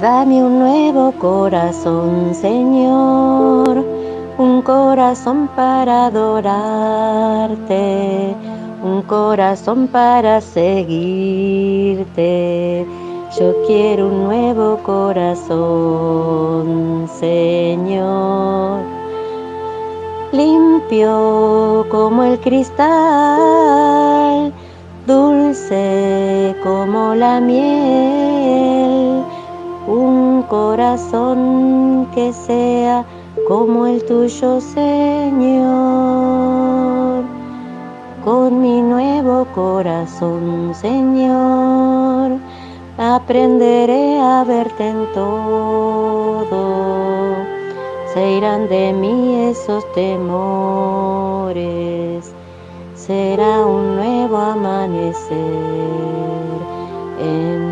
Dame un nuevo corazón, Señor, un corazón para adorarte, un corazón para seguirte. Yo quiero un nuevo corazón, Señor. Limpio como el cristal, dulce como la miel corazón que sea como el tuyo, Señor. Con mi nuevo corazón, Señor, aprenderé a verte en todo. Se irán de mí esos temores. Será un nuevo amanecer en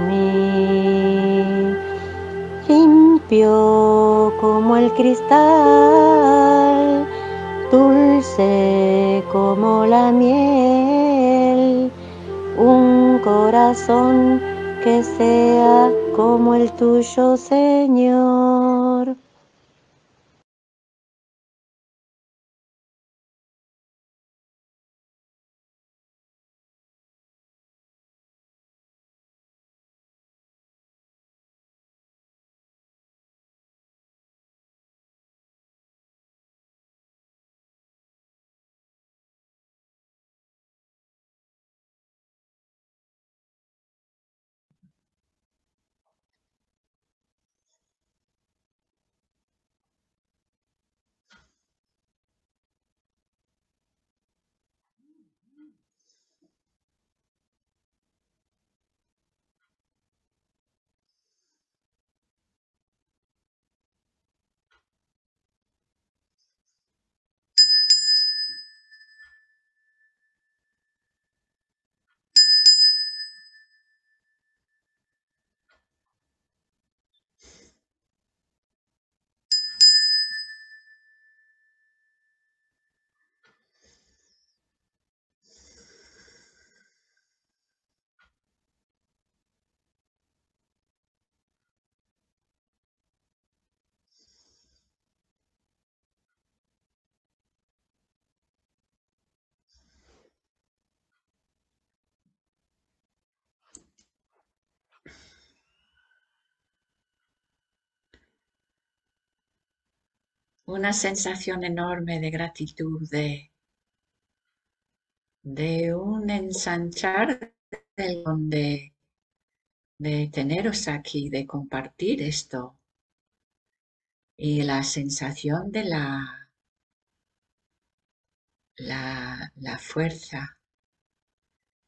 limpio como el cristal, dulce como la miel, un corazón que sea como el tuyo, Señor. una sensación enorme de gratitud, de, de un ensanchar donde de teneros aquí, de compartir esto. Y la sensación de la, la fuerza,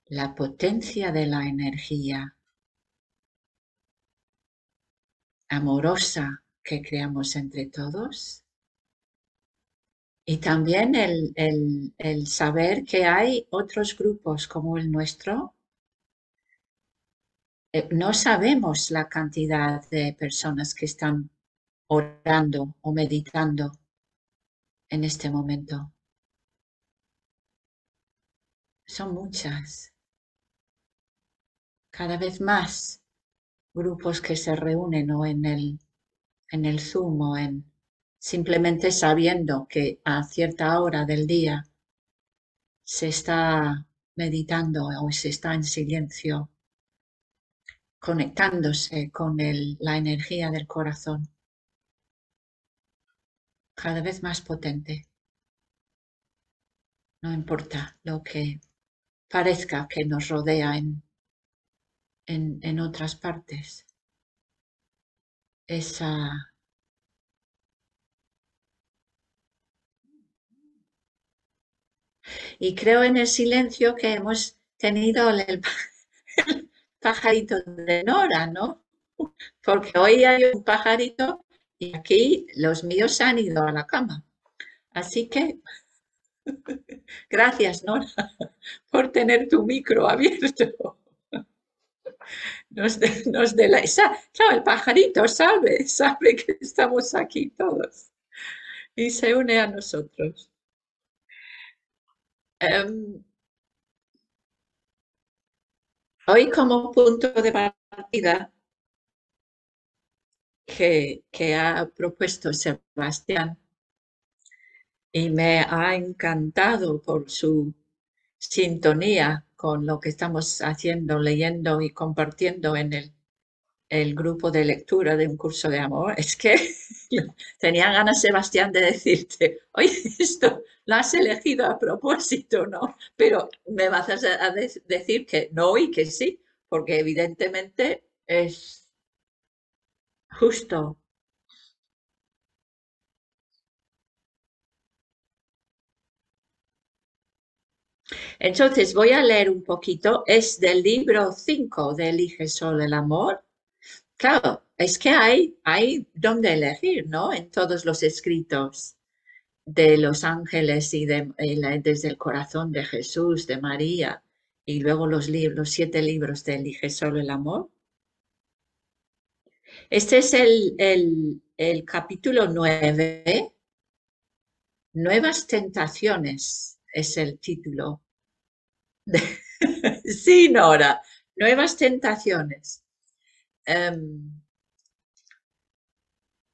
la potencia de la energía amorosa que creamos entre todos. Y también el, saber que hay otros grupos como el nuestro. Eh, no sabemos la cantidad de personas que están orando o meditando en este momento. Son muchas. Cada vez más grupos que se reúnen o en el, en el Zoom o en simplemente sabiendo que a cierta hora del día se está meditando o se está en silencio, conectándose con la energía del corazón, cada vez más potente. No importa lo que parezca que nos rodea en, en, en otras partes. Esa Y creo en el silencio que hemos tenido el, pajarito de Nora, ¿no? Porque hoy hay un pajarito y aquí los míos han ido a la cama. Así que gracias, Nora, por tener tu micro abierto. Nos, claro, el pajarito sabe, sabe que estamos aquí todos y se une a nosotros. Em, hoy como punto de partida que, que ha propuesto Sebastián y me ha encantado por su sintonía con lo que estamos haciendo, leyendo y compartiendo en el el grupo de lectura de un curso de amor, es que tenía ganas, Sebastián, de decirte, oye, esto lo has elegido a propósito, ¿no? Pero me vas a decir que no y que sí, porque evidentemente es justo. Entonces voy a leer un poquito, es del libro 5 de Elige Sol el Amor, Claro, es que hay, hay donde elegir, ¿no? En todos los escritos de los ángeles y, eh, desde el corazón de Jesús, de María, y luego los, libros, siete libros de Elige solo el amor. Este es el, capítulo nueve. Nuevas tentaciones es el título. sí, Nora, nuevas tentaciones. Em,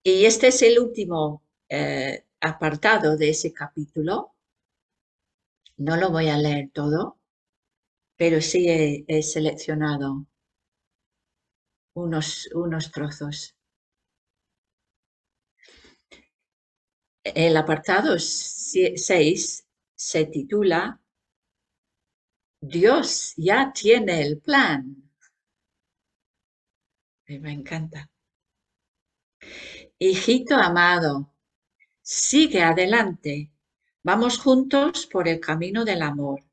y este es el último eh, apartado de ese capítulo. No lo voy a leer todo, pero sí he, seleccionado unos, unos trozos. El apartado 6 se titula Dios ya tiene el plan me encanta. Hijito amado, sigue adelante. Vamos juntos por el camino del amor.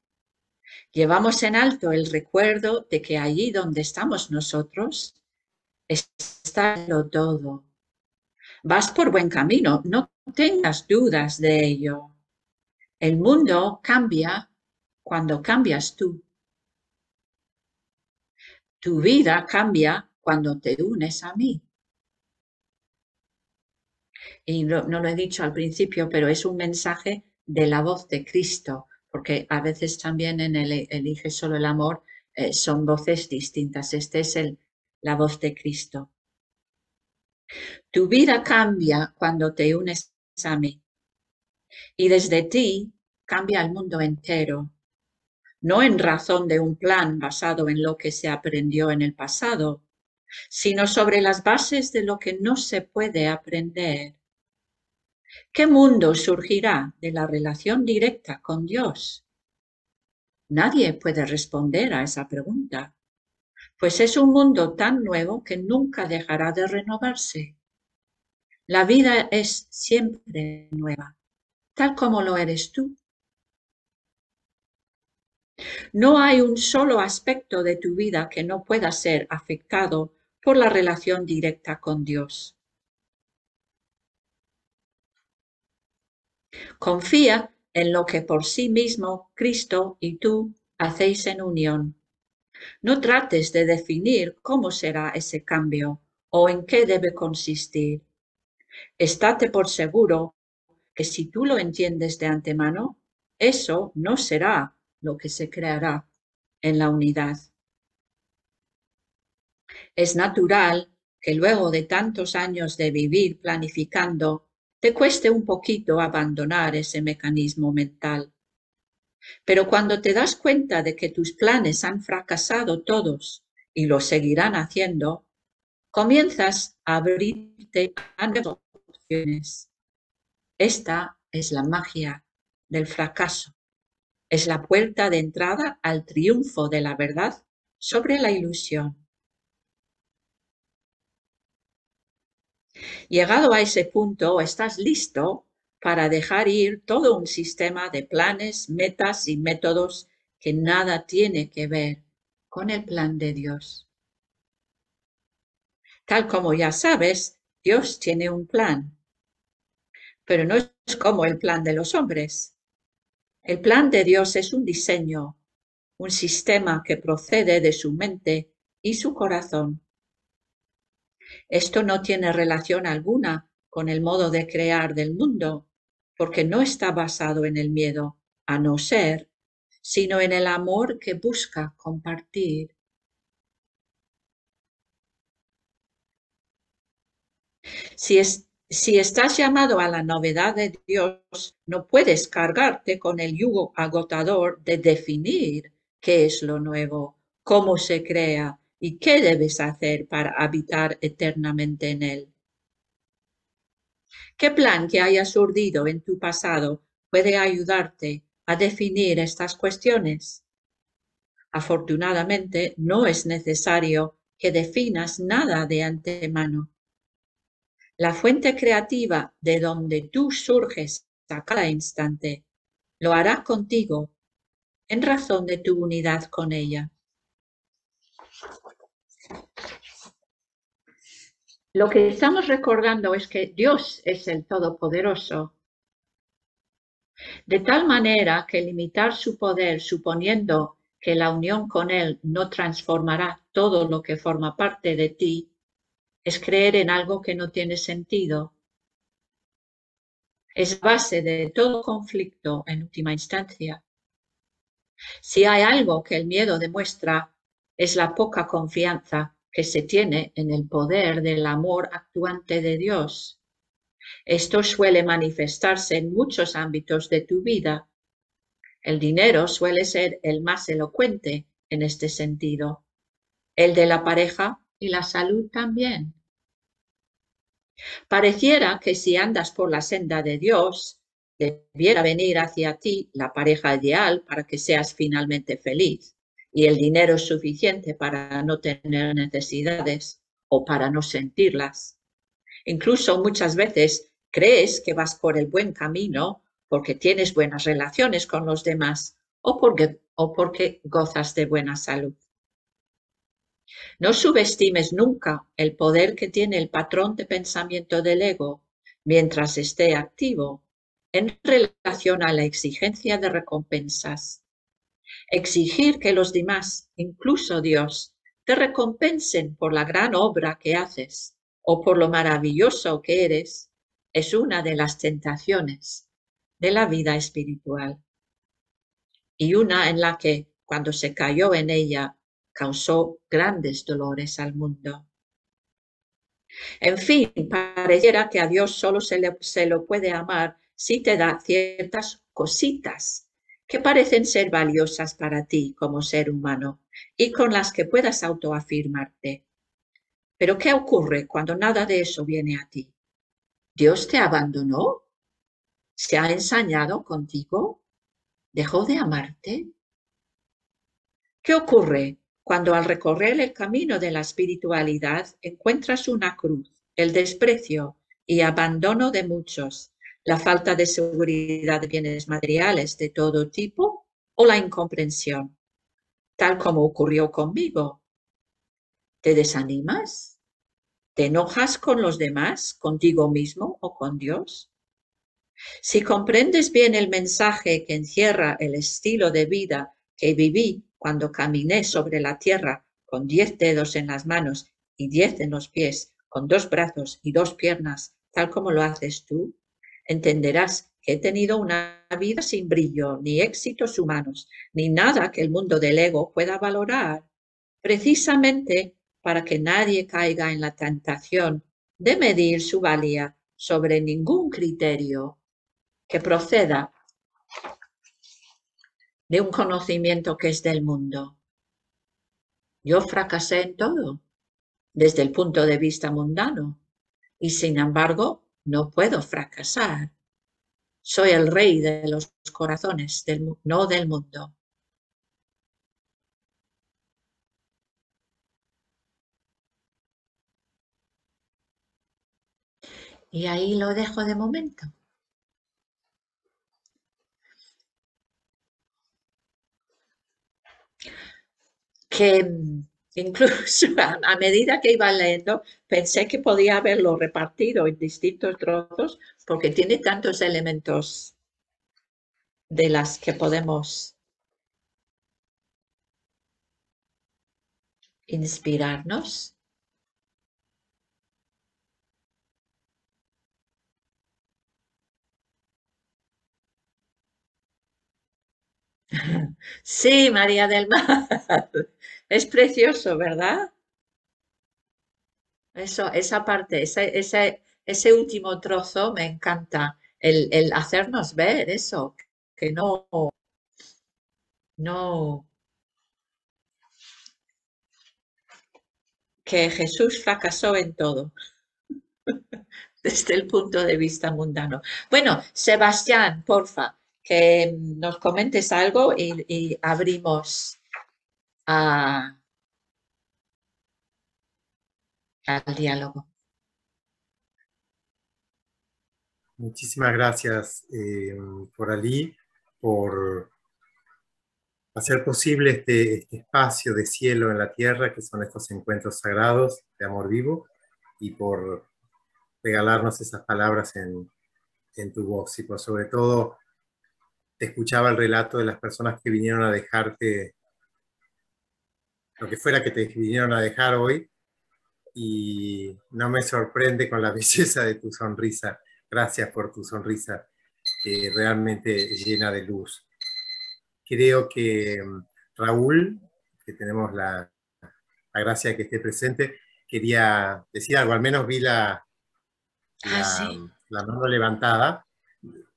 Llevamos en alto el recuerdo de que allí donde estamos nosotros está lo todo. Vas por buen camino, no tengas dudas de ello. El mundo cambia cuando cambias tú. Tu vida cambia cuando te unes a mí. Y no lo he dicho al principio, pero es un mensaje de la voz de Cristo, porque a veces también en el Elige solo el amor eh, son voces distintas. Esta es la voz de Cristo. Tu vida cambia cuando te unes a mí. Y desde ti cambia el mundo entero, no en razón de un plan basado en lo que se aprendió en el pasado, sino sobre las bases de lo que no se puede aprender. ¿Qué mundo surgirá de la relación directa con Dios? Nadie puede responder a esa pregunta, pues es un mundo tan nuevo que nunca dejará de renovarse. La vida es siempre nueva, tal como lo eres tú. No hay un solo aspecto de tu vida que no pueda ser afectado por la relación directa con Dios. Confía en lo que por sí mismo Cristo y tú hacéis en unión. No trates de definir cómo será ese cambio o en qué debe consistir. Estate por seguro que si tú lo entiendes de antemano, eso no será lo que se creará en la unidad es natural que luego de tantos años de vivir planificando, te cueste un poquito abandonar ese mecanismo mental. Pero cuando te das cuenta de que tus planes han fracasado todos y lo seguirán haciendo, comienzas a abrirte a nuevas opciones. Esta es la magia del fracaso. Es la puerta de entrada al triunfo de la verdad sobre la ilusión. Llegado a ese punto, estás listo para dejar ir todo un sistema de planes, metas y métodos que nada tiene que ver con el plan de Dios. Tal como ya sabes, Dios tiene un plan, pero no es como el plan de los hombres. El plan de Dios es un diseño, un sistema que procede de su mente y su corazón esto no tiene relación alguna con el modo de crear del mundo, porque no está basado en el miedo a no ser, sino en el amor que busca compartir. Si, estás llamado a la novedad de Dios, no puedes cargarte con el yugo agotador de definir qué es lo nuevo, cómo se crea, y qué debes hacer para habitar eternamente en él. ¿Qué plan que hayas urdido en tu pasado puede ayudarte a definir estas cuestiones? Afortunadamente, no es necesario que definas nada de antemano. La fuente creativa de donde tú surges a cada instante lo hará contigo en razón de tu unidad con ella. Lo que estamos recordando es que Dios es el Todopoderoso. De tal manera que limitar su poder suponiendo que la unión con Él no transformará todo lo que forma parte de ti, es creer en algo que no tiene sentido. Es base de todo conflicto en última instancia. Si hay algo que el miedo demuestra es la poca confianza que se tiene en el poder del amor actuante de Dios. Esto suele manifestarse en muchos ámbitos de tu vida. El dinero suele ser el más elocuente en este sentido, el de la pareja y la salud también. Pareciera que si andas por la senda de Dios, debiera venir hacia ti la pareja ideal para que seas finalmente feliz y el dinero es suficiente para no tener necesidades o para no sentirlas. Incluso muchas veces crees que vas por el buen camino porque tienes buenas relaciones con los demás o porque, o porque gozas de buena salud. No subestimes nunca el poder que tiene el patrón de pensamiento del ego mientras esté activo en relación a la exigencia de recompensas exigir que los demás, incluso Dios, te recompensen por la gran obra que haces o por lo maravilloso que eres, es una de las tentaciones de la vida espiritual. Y una en la que, cuando se cayó en ella, causó grandes dolores al mundo. En fin, pareciera que a Dios solo se, lo puede amar si te da ciertas cositas que parecen ser valiosas para ti como ser humano y con las que puedas autoafirmarte. Pero ¿qué ocurre cuando nada de eso viene a ti? ¿Dios te abandonó? ¿Se ha ensañado contigo? ¿Dejó de amarte? ¿Qué ocurre cuando al recorrer el camino de la espiritualidad encuentras una cruz, el desprecio y abandono de muchos la falta de seguridad de bienes materiales de todo tipo o la incomprensión, tal como ocurrió conmigo. ¿Te desanimas? ¿Te enojas con los demás, contigo mismo o con Dios? Si comprendes bien el mensaje que encierra el estilo de vida que viví cuando caminé sobre la tierra con diez dedos en las manos y diez en los pies, con dos brazos y dos piernas, tal como lo haces tú, entenderás que he tenido una vida sin brillo, ni éxitos humanos, ni nada que el mundo del ego pueda valorar, precisamente para que nadie caiga en la tentación de medir su valía sobre ningún criterio que proceda de un conocimiento que es del mundo. Yo fracasé en todo, desde el punto de vista mundano, y sin embargo no puedo fracasar. Soy el rey de los corazones, del, no del mundo. Y ahí lo dejo de momento. Que mm, Incluso a, medida que iba leyendo, pensé que podía haberlo repartido en distintos trozos porque tiene tantos elementos de las que podemos inspirarnos. Sí, María del Mar. Es precioso, ¿verdad? Eso, esa parte, ese, ese, último trozo me encanta, el, hacernos ver eso, que no, no, que Jesús fracasó en todo, desde el punto de vista mundano. Bueno, Sebastián, porfa, que nos comentes algo y, y abrimos al diálogo. Muchísimas gracias, por eh, Ali, por hacer posible este, este, espacio de cielo en la tierra, que son estos encuentros sagrados de amor vivo, y por regalarnos esas palabras en, en tu voz. Y por sobre todo, te escuchaba el relato de las personas que vinieron a dejarte lo que fuera que te vinieron a dejar hoy. Y no me sorprende con la belleza de tu sonrisa. Gracias por tu sonrisa, que realmente llena de luz. Creo que mm, Raúl, que tenemos la, gracia de que esté presente, quería decir algo. Al menos vi la, ah, la mano levantada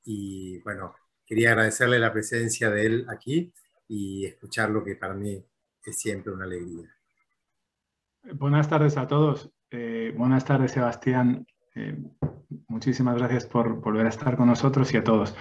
y bueno, quería agradecerle la presencia de él aquí y escuchar lo que para mí es siempre una alegría. Buenas tardes a todos. Eh, buenas tardes, Sebastián. Eh, muchísimas gracias por volver a estar con nosotros y a todos.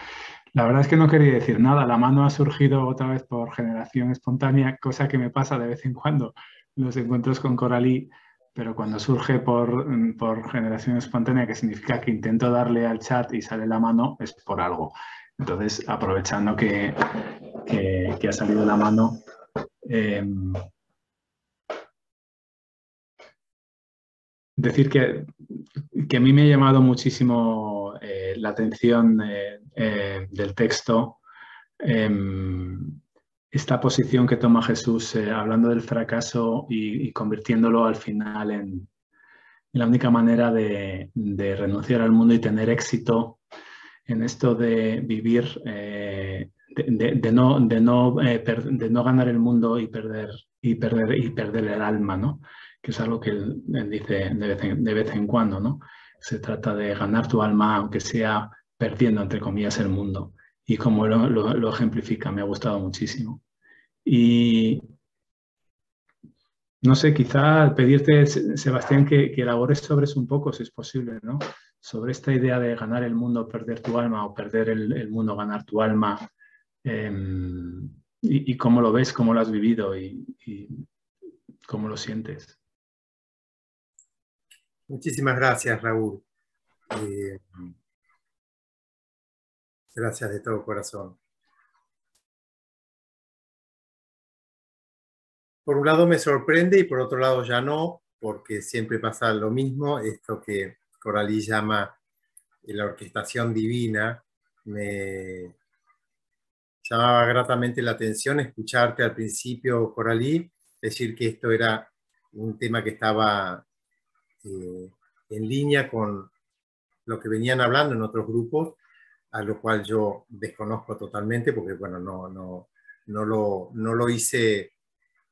La verdad es que no quería decir nada. La mano ha surgido otra vez por generación espontánea, cosa que me pasa de vez en cuando los encuentros con Coralí, pero cuando surge por, mm, generación espontánea, que significa que intento darle al chat y sale la mano, es por algo. Entonces, aprovechando que ha salido la mano, Em, decir que, a mí me ha llamado muchísimo eh, la atención eh, eh, del texto em, esta posición que toma Jesús hablando del fracaso y, convirtiéndolo al final en, la única manera de, renunciar al mundo y tener éxito en esto de vivir de, no, no, eh, de no ganar el mundo y perder, y perder, y perder el alma, ¿no? que es algo que él, dice de vez, en, cuando. ¿no? Se trata de ganar tu alma, aunque sea perdiendo, entre comillas, el mundo. Y como lo, ejemplifica, me ha gustado muchísimo. Y no sé, quizá pedirte, Sebastián, que, que elabores sobre eso un poco, si es posible, Sobre esta idea de ganar el mundo, perder tu alma, o perder el, el mundo, ganar tu alma, Em, y, cómo lo ves, cómo lo has vivido y, cómo lo sientes. Muchísimas gracias, Raúl. Eh, gracias de todo corazón. Por un lado me sorprende y por otro lado ya no, porque siempre pasa lo mismo, esto que Coralí llama la orquestación divina, me, llamaba gratamente la atención escucharte al principio, Coralí, decir que esto era un tema que estaba eh, en línea con lo que venían hablando en otros grupos, a lo cual yo desconozco totalmente porque, bueno, no, no, no, lo, no lo hice,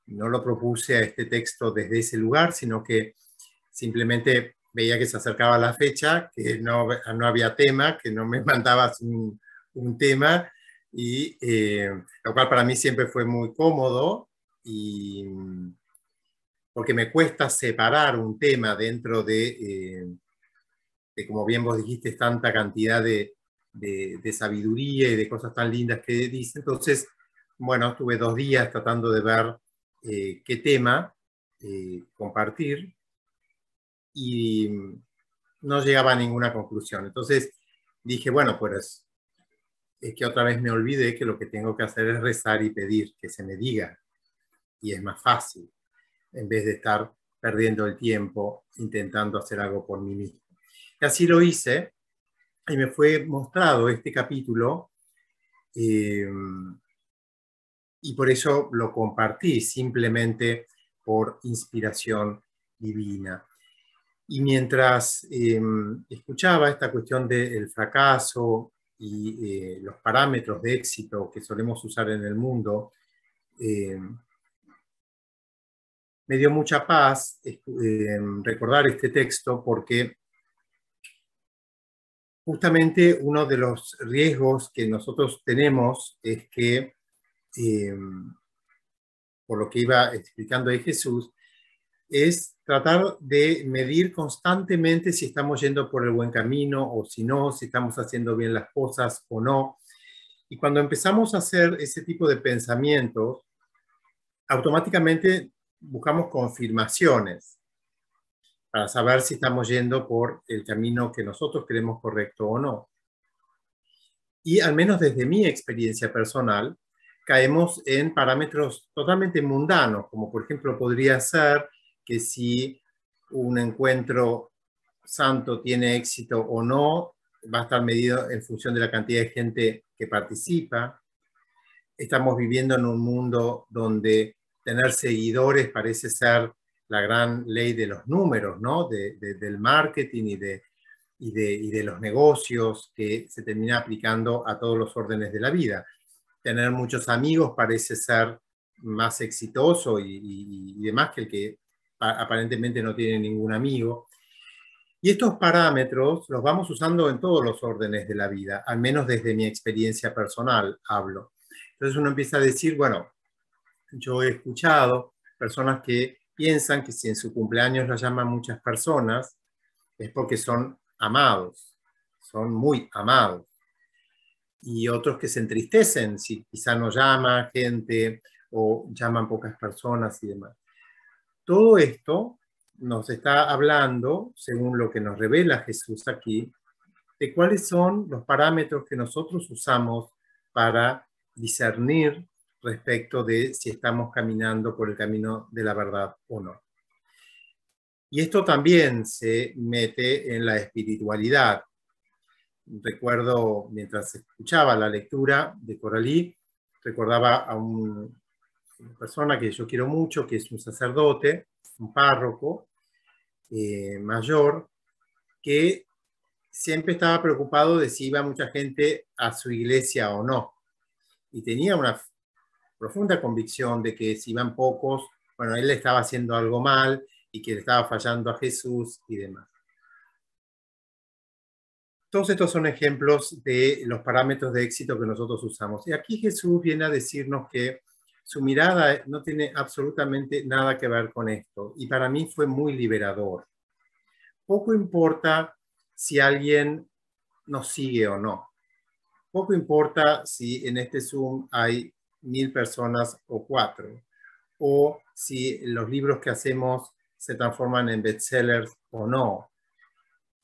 no lo propuse a este texto desde ese lugar, sino que simplemente veía que se acercaba la fecha, que no, no había tema, que no me mandabas un, un tema y eh, lo cual para mí siempre fue muy cómodo y mm, porque me cuesta separar un tema dentro de, eh, como bien vos dijiste, tanta cantidad de, de, sabiduría y de cosas tan lindas que dice. Entonces, bueno, estuve dos días tratando de ver eh, qué tema compartir y mm, no llegaba a ninguna conclusión. Entonces dije, bueno, pues es que otra vez me olvidé que lo que tengo que hacer es rezar y pedir que se me diga. Y es más fácil, en vez de estar perdiendo el tiempo intentando hacer algo por mí mismo. Y así lo hice y me fue mostrado este capítulo eh, y por eso lo compartí, simplemente por inspiración divina. Y mientras eh, escuchaba esta cuestión del el fracaso y eh, los parámetros de éxito que solemos usar en el mundo, eh, me dio mucha paz eh, recordar este texto porque justamente uno de los riesgos que nosotros tenemos es que, por lo que iba explicando de Jesús, es tratar de medir constantemente si estamos yendo por el buen camino o si no, si estamos haciendo bien las cosas o no. Y cuando empezamos a hacer ese tipo de pensamientos, automáticamente buscamos confirmaciones para saber si estamos yendo por el camino que nosotros creemos correcto o no. Y al menos desde mi experiencia personal, caemos en parámetros totalmente mundanos, como por ejemplo podría ser que si un encuentro santo tiene éxito o no, va a estar medido en función de la cantidad de gente que participa. Estamos viviendo en un mundo donde tener seguidores parece ser la gran ley de los números, ¿no? del marketing y de, de, los negocios que se termina aplicando a todos los órdenes de la vida. Tener muchos amigos parece ser más exitoso y, y, y demás que el que aparentemente no tiene ningún amigo. Y estos parámetros los vamos usando en todos los órdenes de la vida, al menos desde mi experiencia personal hablo. Entonces uno empieza a decir, bueno, yo he escuchado personas que piensan que si en su cumpleaños la llaman muchas personas, es porque son amados, son muy amados. Y otros que se entristecen si quizá no llama gente o llaman pocas personas y demás. Todo esto nos está hablando, según lo que nos revela Jesús aquí, de cuáles son los parámetros que nosotros usamos para discernir respecto de si estamos caminando por el camino de la verdad o no. Y esto también se mete en la espiritualidad. Recuerdo, mientras escuchaba la lectura de Coralí, recordaba a un una persona que yo quiero mucho, que es un sacerdote, un párroco eh, mayor, que siempre estaba preocupado de si iba mucha gente a su iglesia o no. Y tenía una profunda convicción de que si iban pocos, bueno, él le estaba haciendo algo mal y que le estaba fallando a Jesús y demás. Todos estos son ejemplos de los parámetros de éxito que nosotros usamos. Y aquí Jesús viene a decirnos que su mirada no tiene absolutamente nada que ver con esto y para mí fue muy liberador. Poco importa si alguien nos sigue o no. Poco importa si en este Zoom hay mil personas o cuatro, o si los libros que hacemos se transforman en bestsellers o no,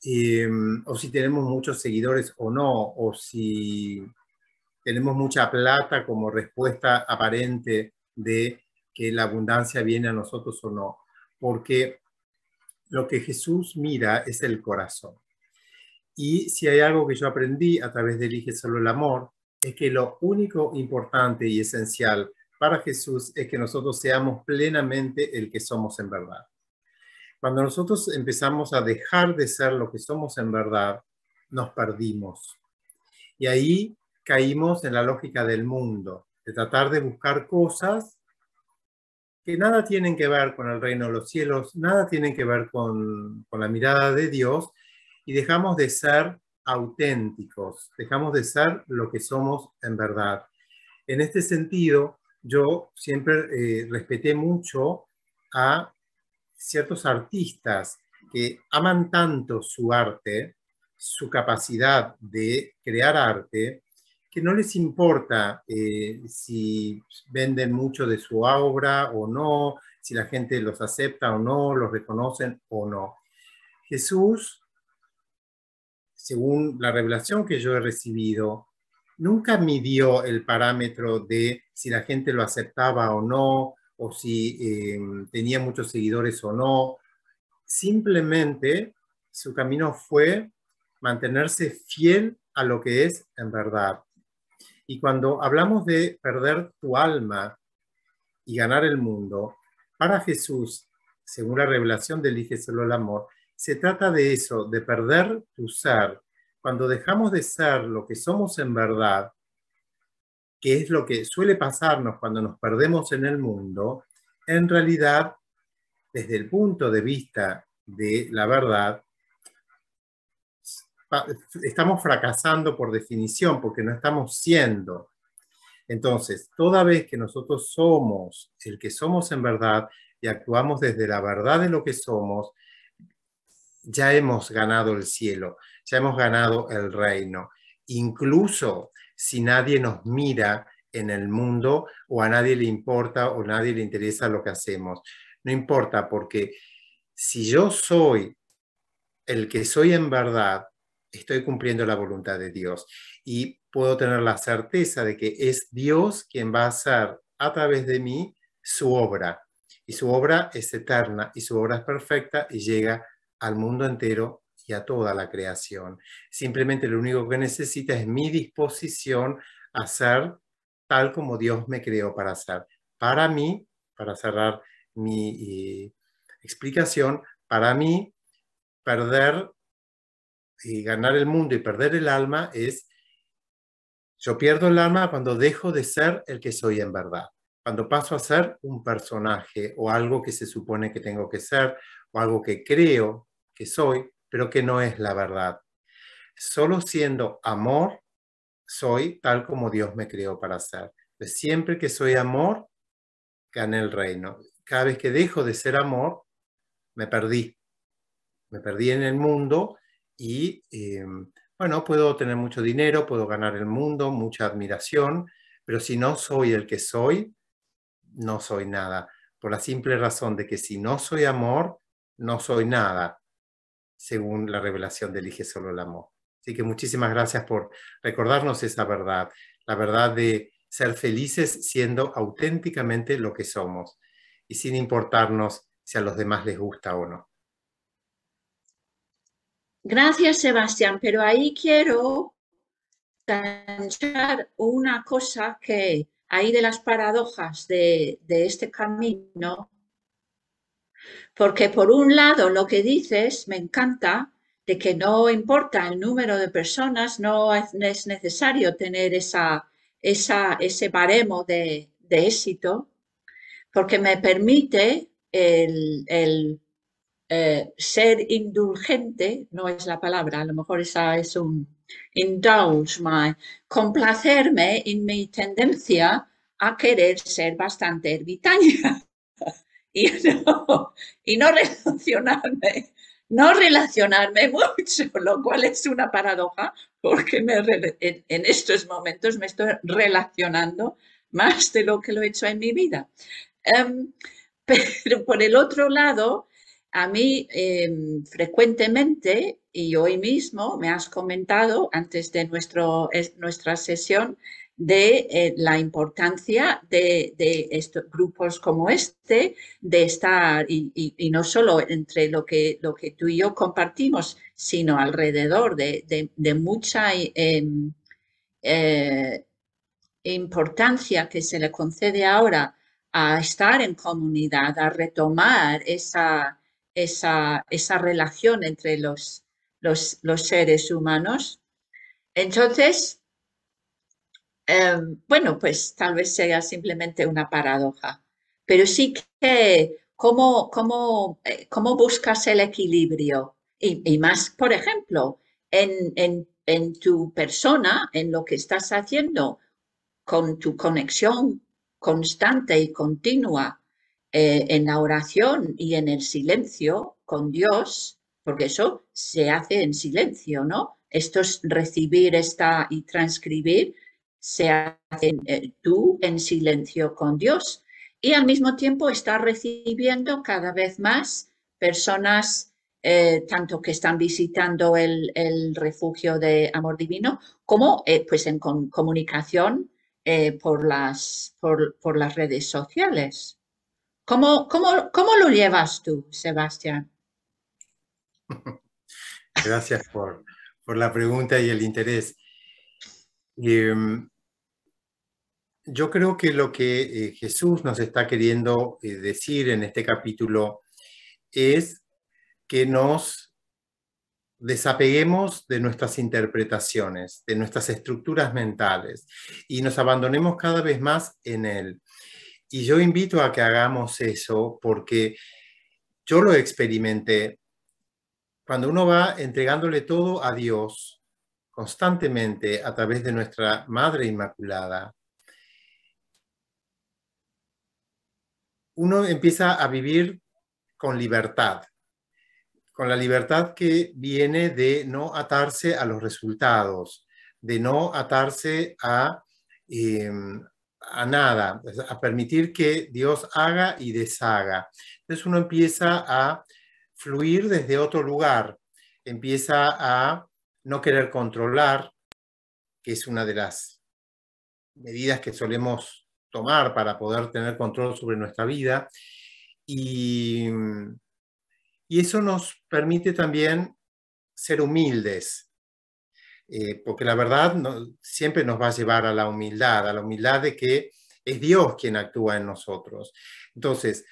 em, o si tenemos muchos seguidores o no, o si tenemos mucha plata como respuesta aparente de que la abundancia viene a nosotros o no, porque lo que Jesús mira es el corazón. Y si hay algo que yo aprendí a través de Elige solo el amor, es que lo único importante y esencial para Jesús es que nosotros seamos plenamente el que somos en verdad. Cuando nosotros empezamos a dejar de ser lo que somos en verdad, nos perdimos. Y ahí caímos en la lógica del mundo, de tratar de buscar cosas que nada tienen que ver con el reino de los cielos, nada tienen que ver con, la mirada de Dios y dejamos de ser auténticos, dejamos de ser lo que somos en verdad. En este sentido, yo siempre eh, respeté mucho a ciertos artistas que aman tanto su arte, su capacidad de crear arte, que no les importa eh, si venden mucho de su obra o no, si la gente los acepta o no, los reconocen o no. Jesús, según la revelación que yo he recibido, nunca midió el parámetro de si la gente lo aceptaba o no, o si eh, tenía muchos seguidores o no. Simplemente su camino fue mantenerse fiel a lo que es en verdad. Y cuando hablamos de perder tu alma y ganar el mundo, para Jesús, según la revelación del Ige el amor, se trata de eso, de perder tu ser. Cuando dejamos de ser lo que somos en verdad, que es lo que suele pasarnos cuando nos perdemos en el mundo, en realidad, desde el punto de vista de la verdad, estamos fracasando por definición porque no estamos siendo. Entonces, toda vez que nosotros somos el que somos en verdad y actuamos desde la verdad de lo que somos, ya hemos ganado el cielo, ya hemos ganado el reino. Incluso si nadie nos mira en el mundo o a nadie le importa o nadie le interesa lo que hacemos. No importa porque si yo soy el que soy en verdad, estoy cumpliendo la voluntad de Dios y puedo tener la certeza de que es Dios quien va a hacer a través de mí su obra. Y su obra es eterna y su obra es perfecta y llega al mundo entero y a toda la creación. Simplemente lo único que necesita es mi disposición a ser tal como Dios me creó para ser. Para mí, para cerrar mi eh, explicación, para mí perder y ganar el mundo y perder el alma es, yo pierdo el alma cuando dejo de ser el que soy en verdad, cuando paso a ser un personaje o algo que se supone que tengo que ser o algo que creo que soy, pero que no es la verdad. Solo siendo amor soy tal como Dios me creó para ser. Pues siempre que soy amor, gané el reino. Cada vez que dejo de ser amor, me perdí. Me perdí en el mundo y, eh, bueno, puedo tener mucho dinero, puedo ganar el mundo, mucha admiración, pero si no soy el que soy, no soy nada, por la simple razón de que si no soy amor, no soy nada, según la revelación de Elige solo el amor. Así que muchísimas gracias por recordarnos esa verdad, la verdad de ser felices siendo auténticamente lo que somos y sin importarnos si a los demás les gusta o no. Gracias, Sebastián, pero ahí quiero enganchar una cosa que hay de las paradojas de, este camino, porque por un lado lo que dices me encanta, de que no importa el número de personas, no es necesario tener esa, esa, ese baremo de, éxito, porque me permite el eh, ser indulgente, no es la palabra, a lo mejor esa es un indulge my, complacerme en mi tendencia a querer ser bastante ermitaña y no, y no relacionarme, no relacionarme mucho, lo cual es una paradoja porque en, estos momentos me estoy relacionando más de lo que lo he hecho en mi vida. Em, pero por el otro lado, a mí em, frecuentemente y hoy mismo me has comentado antes de nuestro, nuestra sesión de eh, la importancia de, estos grupos como este, de estar y, no solo entre lo que, lo que tú y yo compartimos, sino alrededor de, mucha em, eh, importancia que se le concede ahora a estar en comunidad, a retomar esa, esa, esa relación entre los, los, seres humanos. Entonces, em, bueno, pues tal vez sea simplemente una paradoja, pero sí que cómo, cómo, eh, cómo buscas el equilibrio y, más, por ejemplo, en, en, en tu persona, en lo que estás haciendo, con tu conexión constante y continua eh, en la oración y en el silencio con Dios, porque eso se hace en silencio, ¿no? Esto es recibir esta y transcribir, se hace eh, tú en silencio con Dios y al mismo tiempo está recibiendo cada vez más personas, eh, tanto que están visitando el, refugio de Amor Divino, como pues en comunicación por, las, por, las redes sociales. ¿Cómo, lo llevas tú, Sebastián? Gracias por, por, la pregunta y el interés. Em, yo creo que lo que eh, Jesús nos está queriendo eh, decir en este capítulo es que nos desapeguemos de nuestras interpretaciones, de nuestras estructuras mentales y nos abandonemos cada vez más en Él. Y yo invito a que hagamos eso porque yo lo experimenté. Cuando uno va entregándole todo a Dios constantemente a través de nuestra Madre Inmaculada, uno empieza a vivir con libertad, con la libertad que viene de no atarse a los resultados, de no atarse a, em, a nada, a permitir que Dios haga y deshaga. Entonces uno empieza a fluir desde otro lugar, empieza a no querer controlar, que es una de las medidas que solemos tomar para poder tener control sobre nuestra vida. Y, y eso nos permite también ser humildes, eh, porque la verdad siempre nos va a llevar a la humildad, a la humildad de que es Dios quien actúa en nosotros. Entonces,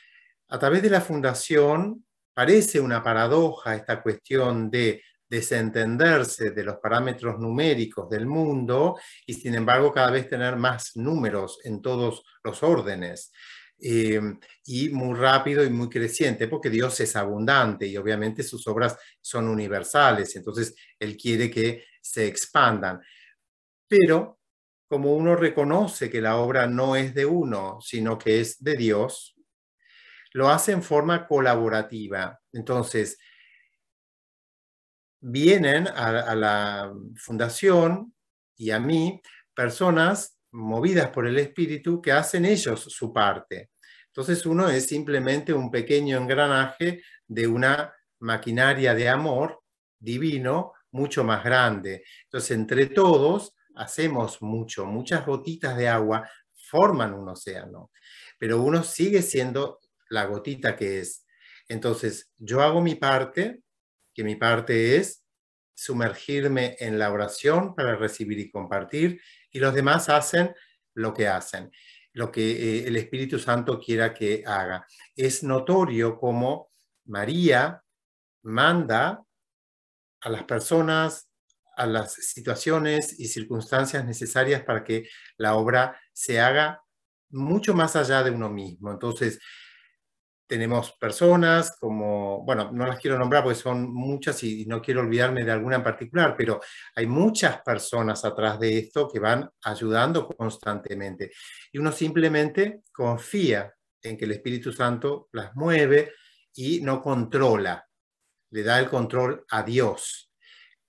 a través de la fundación parece una paradoja esta cuestión de desentenderse de los parámetros numéricos del mundo y sin embargo cada vez tener más números en todos los órdenes. Eh, y muy rápido y muy creciente, porque Dios es abundante y obviamente sus obras son universales, entonces Él quiere que se expandan. Pero como uno reconoce que la obra no es de uno, sino que es de Dios, lo hace en forma colaborativa. Entonces, vienen a, la fundación y a mí personas movidas por el espíritu que hacen ellos su parte. Entonces uno es simplemente un pequeño engranaje de una maquinaria de amor divino mucho más grande. Entonces, entre todos hacemos mucho, muchas gotitas de agua forman un océano, pero uno sigue siendo la gotita que es. Entonces, yo hago mi parte, que mi parte es sumergirme en la oración para recibir y compartir, y los demás hacen lo que hacen, lo que eh, el Espíritu Santo quiera que haga. Es notorio como María manda a las personas, a las situaciones y circunstancias necesarias para que la obra se haga mucho más allá de uno mismo. Entonces, tenemos personas como, bueno, no las quiero nombrar porque son muchas y no quiero olvidarme de alguna en particular, pero hay muchas personas atrás de esto que van ayudando constantemente. Y uno simplemente confía en que el Espíritu Santo las mueve y no controla le da el control a Dios,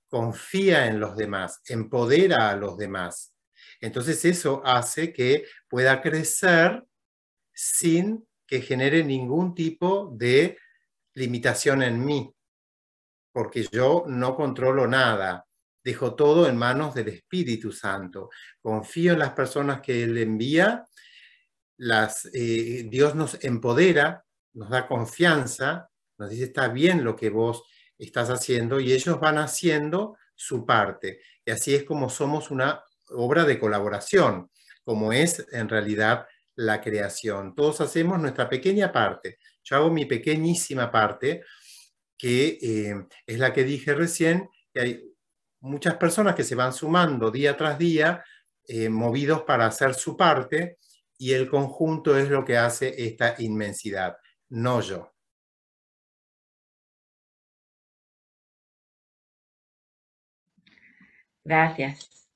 confía en los demás, empodera a los demás. Entonces eso hace que pueda crecer sin que genere ningún tipo de limitación en mí, porque yo no controlo nada, dejo todo en manos del Espíritu Santo, confío en las personas que Él envía, las, eh, Dios nos empodera, nos da confianza nos dice, está bien lo que vos estás haciendo y ellos van haciendo su parte. Y así es como somos una obra de colaboración, como es en realidad la creación. Todos hacemos nuestra pequeña parte. Yo hago mi pequeñísima parte, que eh, es la que dije recién, que hay muchas personas que se van sumando día tras día, eh, movidos para hacer su parte, y el conjunto es lo que hace esta inmensidad, no yo. Gracias.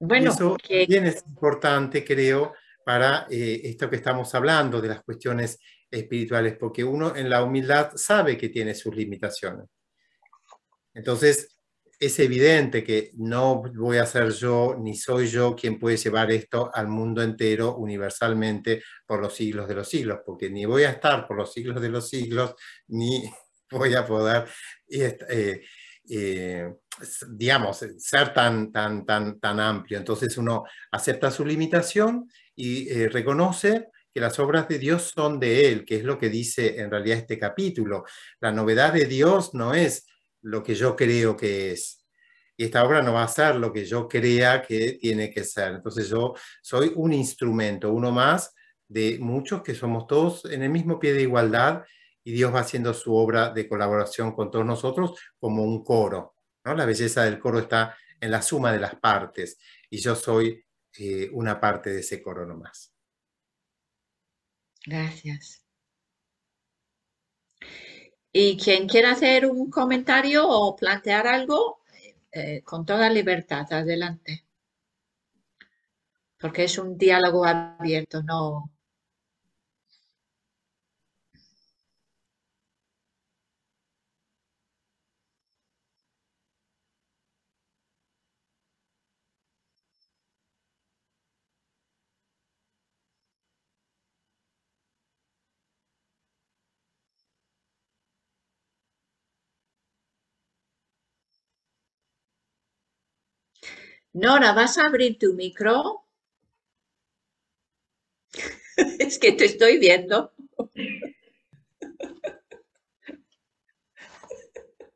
Bueno, que... también es importante, creo, para eh, esto que estamos hablando de las cuestiones espirituales, porque uno en la humildad sabe que tiene sus limitaciones. Entonces, es evidente que no voy a ser yo ni soy yo quien puede llevar esto al mundo entero universalmente por los siglos de los siglos, porque ni voy a estar por los siglos de los siglos, ni voy a poder, eh, eh, digamos, ser tan, tan, tan, tan amplio. Entonces uno acepta su limitación y eh, reconoce que las obras de Dios son de Él, que es lo que dice en realidad este capítulo. La novedad de Dios no es lo que yo creo que es. Y esta obra no va a ser lo que yo crea que tiene que ser. Entonces yo soy un instrumento, uno más de muchos que somos todos en el mismo pie de igualdad y Dios va haciendo su obra de colaboración con todos nosotros como un coro. ¿no? La belleza del coro está en la suma de las partes y yo soy eh, una parte de ese coro nomás. Gracias. Y quien quiera hacer un comentario o plantear algo, eh, con toda libertad, adelante. Porque es un diálogo abierto, no, Nora, ¿vas a abrir tu micro? es que te estoy viendo.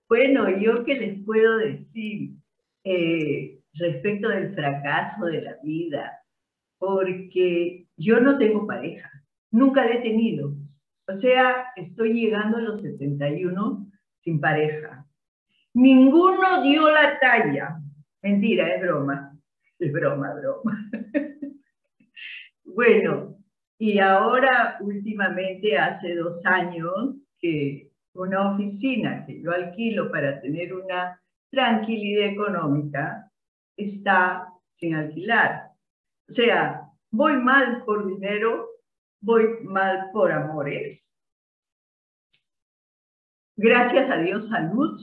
bueno, yo qué les puedo decir eh, respecto del fracaso de la vida, porque yo no tengo pareja, nunca la he tenido. O sea, estoy llegando a los 71 sin pareja. Ninguno dio la talla, Mentira, es broma. Es broma, broma. bueno, y ahora últimamente, hace dos años, que una oficina que yo alquilo para tener una tranquilidad económica está sin alquilar. O sea, voy mal por dinero, voy mal por amores. Gracias a Dios salud,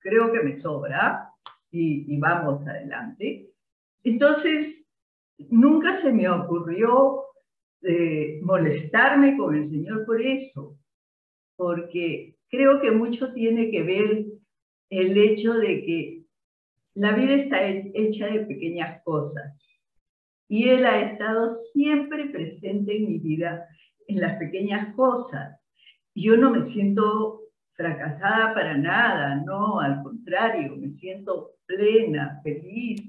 creo que me sobra y, vamos adelante. Entonces, nunca se me ocurrió eh, molestarme con el Señor por eso, porque creo que mucho tiene que ver el hecho de que la vida está hecha de pequeñas cosas y Él ha estado siempre presente en mi vida en las pequeñas cosas. Yo no me siento fracasada para nada, no, al contrario, me siento plena, feliz.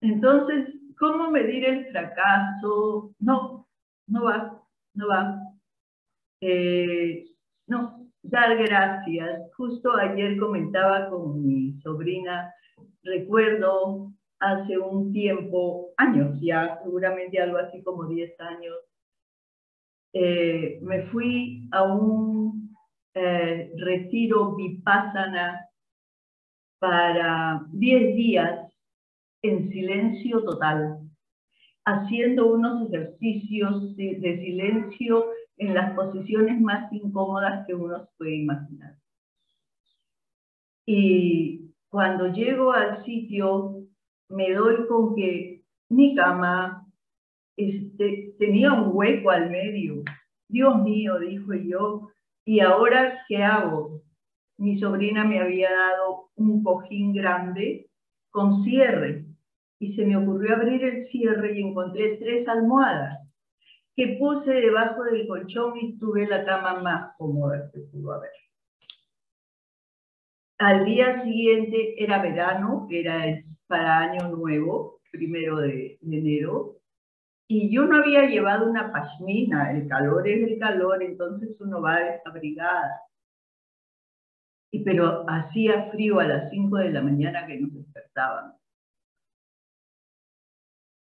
Entonces, ¿cómo medir el fracaso? No, no va, no va. Eh, no, dar gracias. Justo ayer comentaba con mi sobrina, recuerdo hace un tiempo, años ya, seguramente algo así como 10 años, eh, me fui a un eh, retiro vipassana para 10 días en silencio total, haciendo unos ejercicios de, silencio en las posiciones más incómodas que uno puede imaginar. Y cuando llego al sitio, me doy con que mi cama, este, tenía un hueco al medio. Dios mío, dijo yo, ¿y ahora qué hago? Mi sobrina me había dado un cojín grande con cierre y se me ocurrió abrir el cierre y encontré tres almohadas que puse debajo del colchón y tuve la cama más cómoda que pudo haber. Al día siguiente era verano, era para Año Nuevo, primero de enero, y yo no había llevado una pashmina, el calor es el calor, entonces uno va desabrigada. Y, pero hacía frío a las 5 de la mañana que nos despertaban.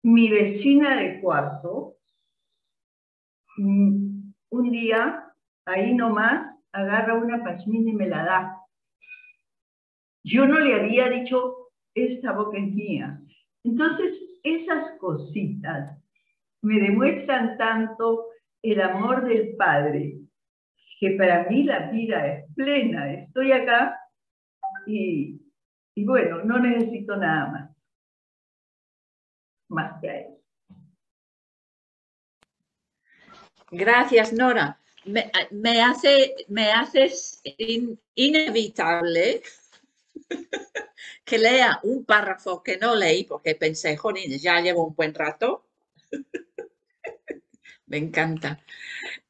Mi vecina de cuarto, mm, un día, ahí nomás, agarra una pashmina y me la da. Yo no le había dicho, esta boca mía. Entonces, esas cositas me demuestran tanto el amor del Padre, que para mí la vida es plena, estoy acá y, bueno, no necesito nada más, más que a Gracias, Nora. Me, hace, me haces inevitable que lea un párrafo que no leí porque pensé, jolín, ya llevo un buen rato. me encanta.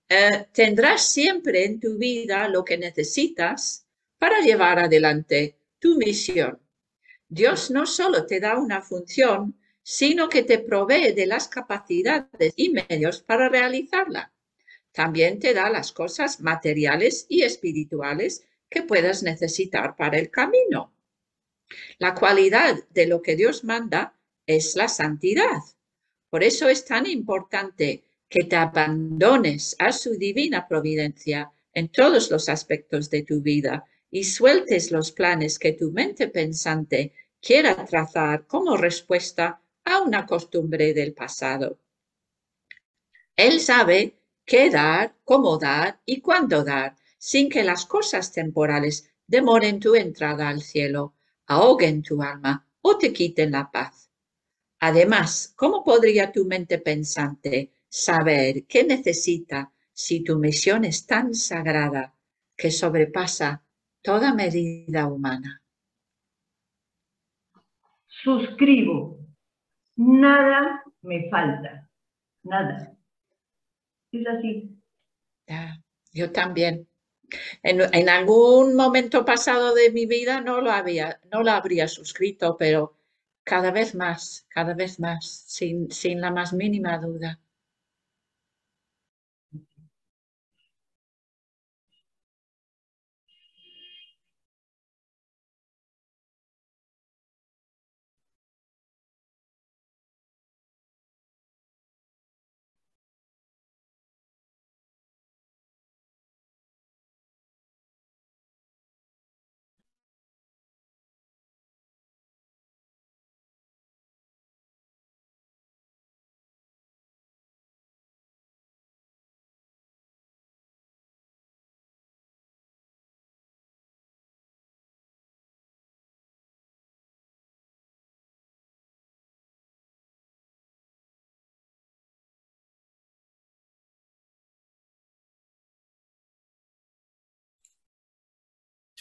Eh, tendrás siempre en tu vida lo que necesitas para llevar adelante tu misión. Dios no solo te da una función, sino que te provee de las capacidades y medios para realizarla. También te da las cosas materiales y espirituales que puedas necesitar para el camino. La cualidad de lo que Dios manda es la santidad. Por eso es tan importante que te abandones a su divina providencia en todos los aspectos de tu vida y sueltes los planes que tu mente pensante quiera trazar como respuesta a una costumbre del pasado. Él sabe qué dar, cómo dar y cuándo dar, sin que las cosas temporales demoren tu entrada al cielo, ahoguen tu alma o te quiten la paz. Además, ¿cómo podría tu mente pensante saber qué necesita si tu misión es tan sagrada que sobrepasa toda medida humana. Suscribo. Nada me falta. Nada. Es así. yo también. En, algún momento pasado de mi vida no lo había, no habría suscrito, pero cada vez más, cada vez más, sin la más mínima duda.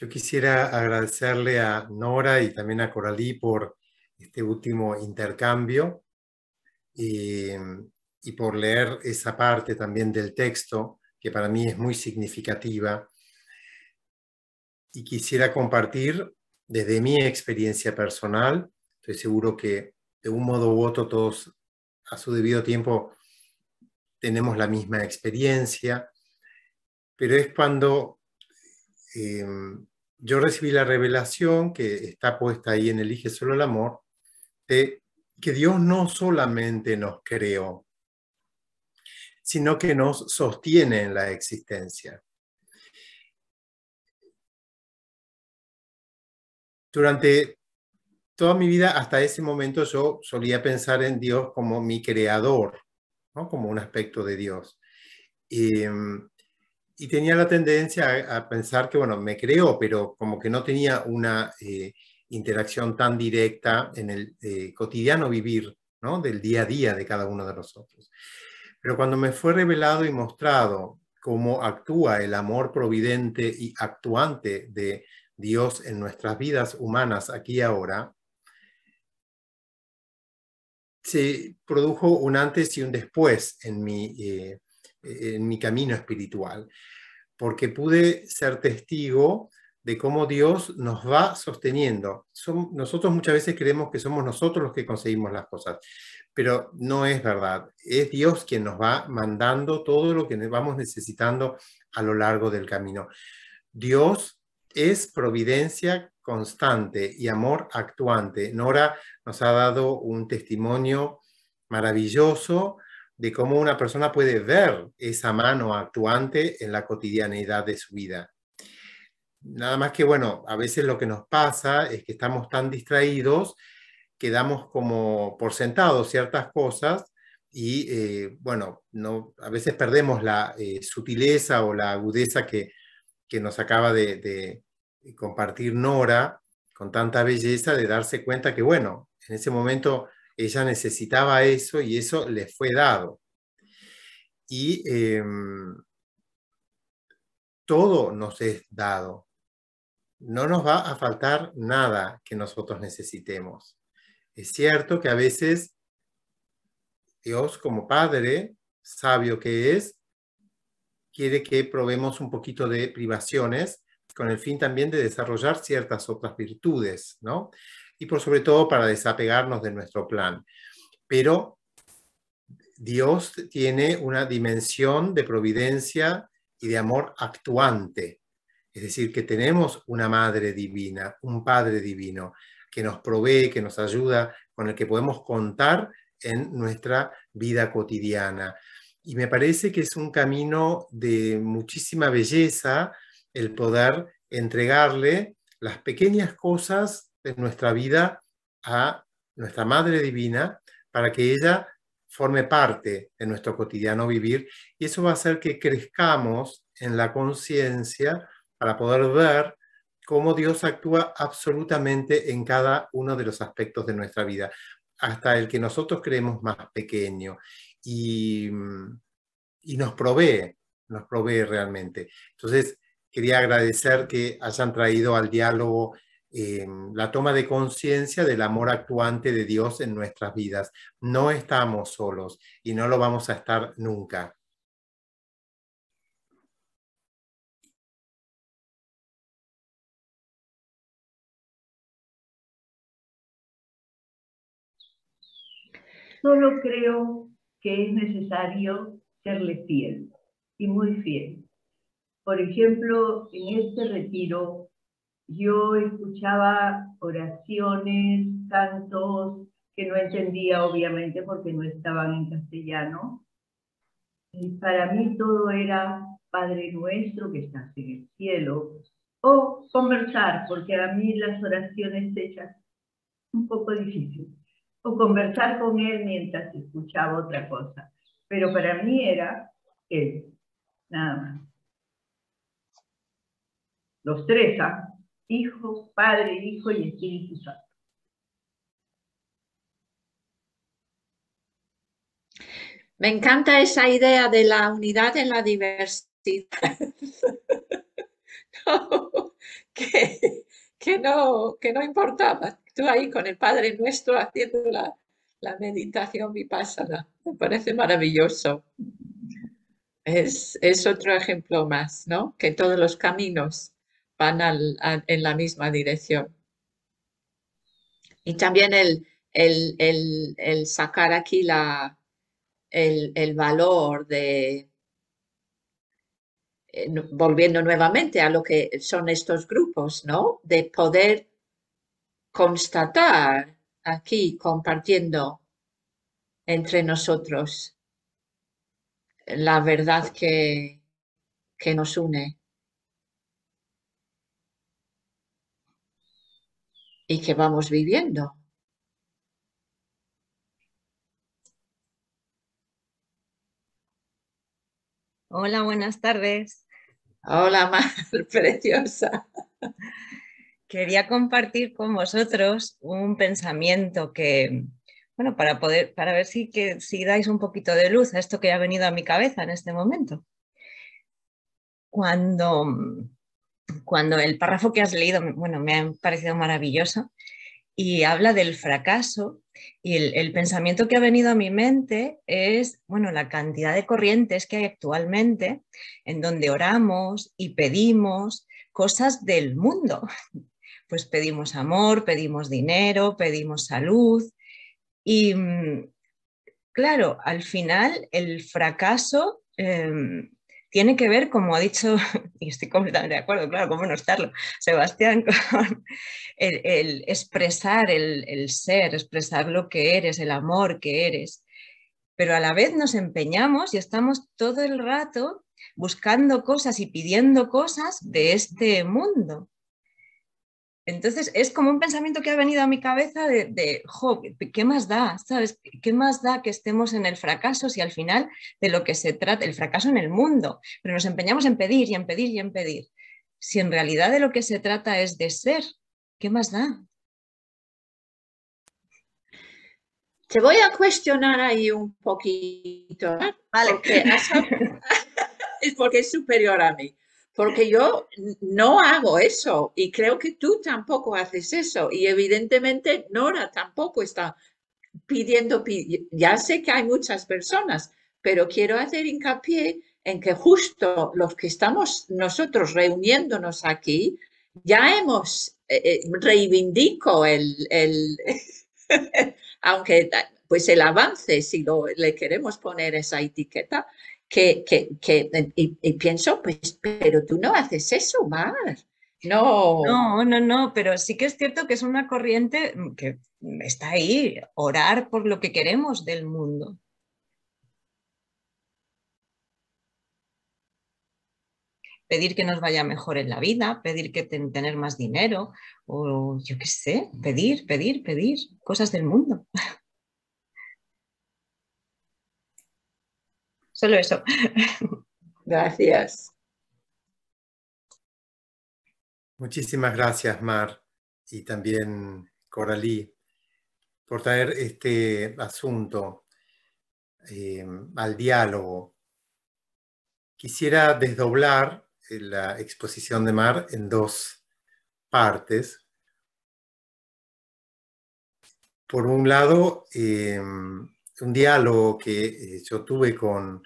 Yo quisiera agradecerle a Nora y también a Coralí por este último intercambio y, por leer esa parte también del texto que para mí es muy significativa. Y quisiera compartir desde mi experiencia personal, estoy seguro que de un modo u otro todos a su debido tiempo tenemos la misma experiencia, pero es cuando em, yo recibí la revelación que está puesta ahí en Elige solo el amor, de que Dios no solamente nos creó, sino que nos sostiene en la existencia. Durante toda mi vida, hasta ese momento, yo solía pensar en Dios como mi creador, como un aspecto de Dios. y mm, y tenía la tendencia a, pensar que, bueno, me creó, pero como que no tenía una eh, interacción tan directa en el eh, cotidiano vivir, ¿no? Del día a día de cada uno de nosotros. Pero cuando me fue revelado y mostrado cómo actúa el amor providente y actuante de Dios en nuestras vidas humanas aquí y ahora, se produjo un antes y un después en mi eh, eh, en mi camino espiritual, porque pude ser testigo de cómo Dios nos va sosteniendo. nosotros muchas veces creemos que somos nosotros los que conseguimos las cosas, pero no es verdad. Es Dios quien nos va mandando todo lo que vamos necesitando a lo largo del camino. Dios es providencia constante y amor actuante. Nora nos ha dado un testimonio maravilloso de cómo una persona puede ver esa mano actuante en la cotidianeidad de su vida. Nada más que, bueno, a veces lo que nos pasa es que estamos tan distraídos que damos como por sentado ciertas cosas y, eh, bueno, no, a veces perdemos la eh, sutileza o la agudeza que, nos acaba de, de compartir Nora con tanta belleza de darse cuenta que, bueno, en ese momento ella necesitaba eso y eso le fue dado. Y em, todo nos es dado. No nos va a faltar nada que nosotros necesitemos. Es cierto que a veces Dios como Padre, sabio que es, quiere que probemos un poquito de privaciones con el fin también de desarrollar ciertas otras virtudes, ¿no? y por sobre todo para desapegarnos de nuestro plan. Pero Dios tiene una dimensión de providencia y de amor actuante. Es decir, que tenemos una madre divina, un padre divino, que nos provee, que nos ayuda, con el que podemos contar en nuestra vida cotidiana. Y me parece que es un camino de muchísima belleza el poder entregarle las pequeñas cosas de nuestra vida a nuestra Madre Divina para que ella forme parte de nuestro cotidiano vivir y eso va a hacer que crezcamos en la conciencia para poder ver cómo Dios actúa absolutamente en cada uno de los aspectos de nuestra vida, hasta el que nosotros creemos más pequeño y, nos provee, nos provee realmente. Entonces, quería agradecer que hayan traído al diálogo Em, la toma de conciencia del amor actuante de Dios en nuestras vidas. No estamos solos y no lo vamos a estar nunca. Solo creo que es necesario serle fiel y muy fiel. Por ejemplo, en este retiro yo escuchaba oraciones, cantos que no entendía obviamente porque no estaban en castellano. Y para mí todo era Padre nuestro que estás en el cielo o conversar, porque a mí las oraciones hechas un poco difícil, o conversar con él mientras escuchaba otra cosa. Pero para mí era él, nada más. Los tres, ¿ah? Hijo, Padre, Hijo y Espíritu Santo. Me encanta esa idea de la unidad en la diversidad. no, que, no, que no importaba. Tú ahí con el Padre Nuestro haciendo la, la meditación vipassana. Me parece maravilloso. Es, es, otro ejemplo más, ¿no? Que todos los caminos van en la misma dirección. Y también el, sacar aquí la, el, valor de, eh, volviendo nuevamente a lo que son estos grupos, ¿no? De poder constatar aquí compartiendo entre nosotros la verdad que, que nos une. y que vamos viviendo. Hola, buenas tardes. Hola, Mar, preciosa. Quería compartir con vosotros un pensamiento que, bueno, para poder, para ver si, que, si dais un poquito de luz a esto que ha venido a mi cabeza en este momento. Cuando cuando el párrafo que has leído, bueno, me ha parecido maravilloso, y habla del fracaso y el, pensamiento que ha venido a mi mente es, bueno, la cantidad de corrientes que hay actualmente en donde oramos y pedimos cosas del mundo. Pues pedimos amor, pedimos dinero, pedimos salud y, mm, claro, al final el fracaso... Em, tiene que ver, como ha dicho, y estoy completamente de acuerdo, claro, cómo no estarlo, Sebastián, con el, expresar el, ser, expresar lo que eres, el amor que eres. Pero a la vez nos empeñamos y estamos todo el rato buscando cosas y pidiendo cosas de este mundo. Entonces, es como un pensamiento que ha venido a mi cabeza de, jo, ¿qué más da? ¿Sabes? ¿Qué más da que estemos en el fracaso si al final de lo que se trata, el fracaso en el mundo? Pero nos empeñamos en pedir y en pedir y en pedir. Si en realidad de lo que se trata es de ser, ¿qué más da? Te voy a cuestionar ahí un poquito. Ah, vale. es porque es superior a mí porque yo no hago eso y creo que tú tampoco haces eso y evidentemente Nora tampoco está pidiendo, ya sé que hay muchas personas, pero quiero hacer hincapié en que justo los que estamos nosotros reuniéndonos aquí, ya hemos, eh, eh, reivindicado el, aunque pues el avance, si le queremos poner esa etiqueta, que, y, pienso, pues, pero tú no haces eso, Mar. No. No, no, pero sí que es cierto que es una corriente mm, que está ahí, orar por lo que queremos del mundo. Pedir que nos vaya mejor en la vida, pedir que tener más dinero, o yo qué sé, pedir, pedir, pedir cosas del mundo. solo eso. Gracias. Muchísimas gracias, Mar, y también Coralí, por traer este asunto eh, al diálogo. Quisiera desdoblar eh, la exposición de Mar en dos partes. Por un lado, eh, un diálogo que yo tuve con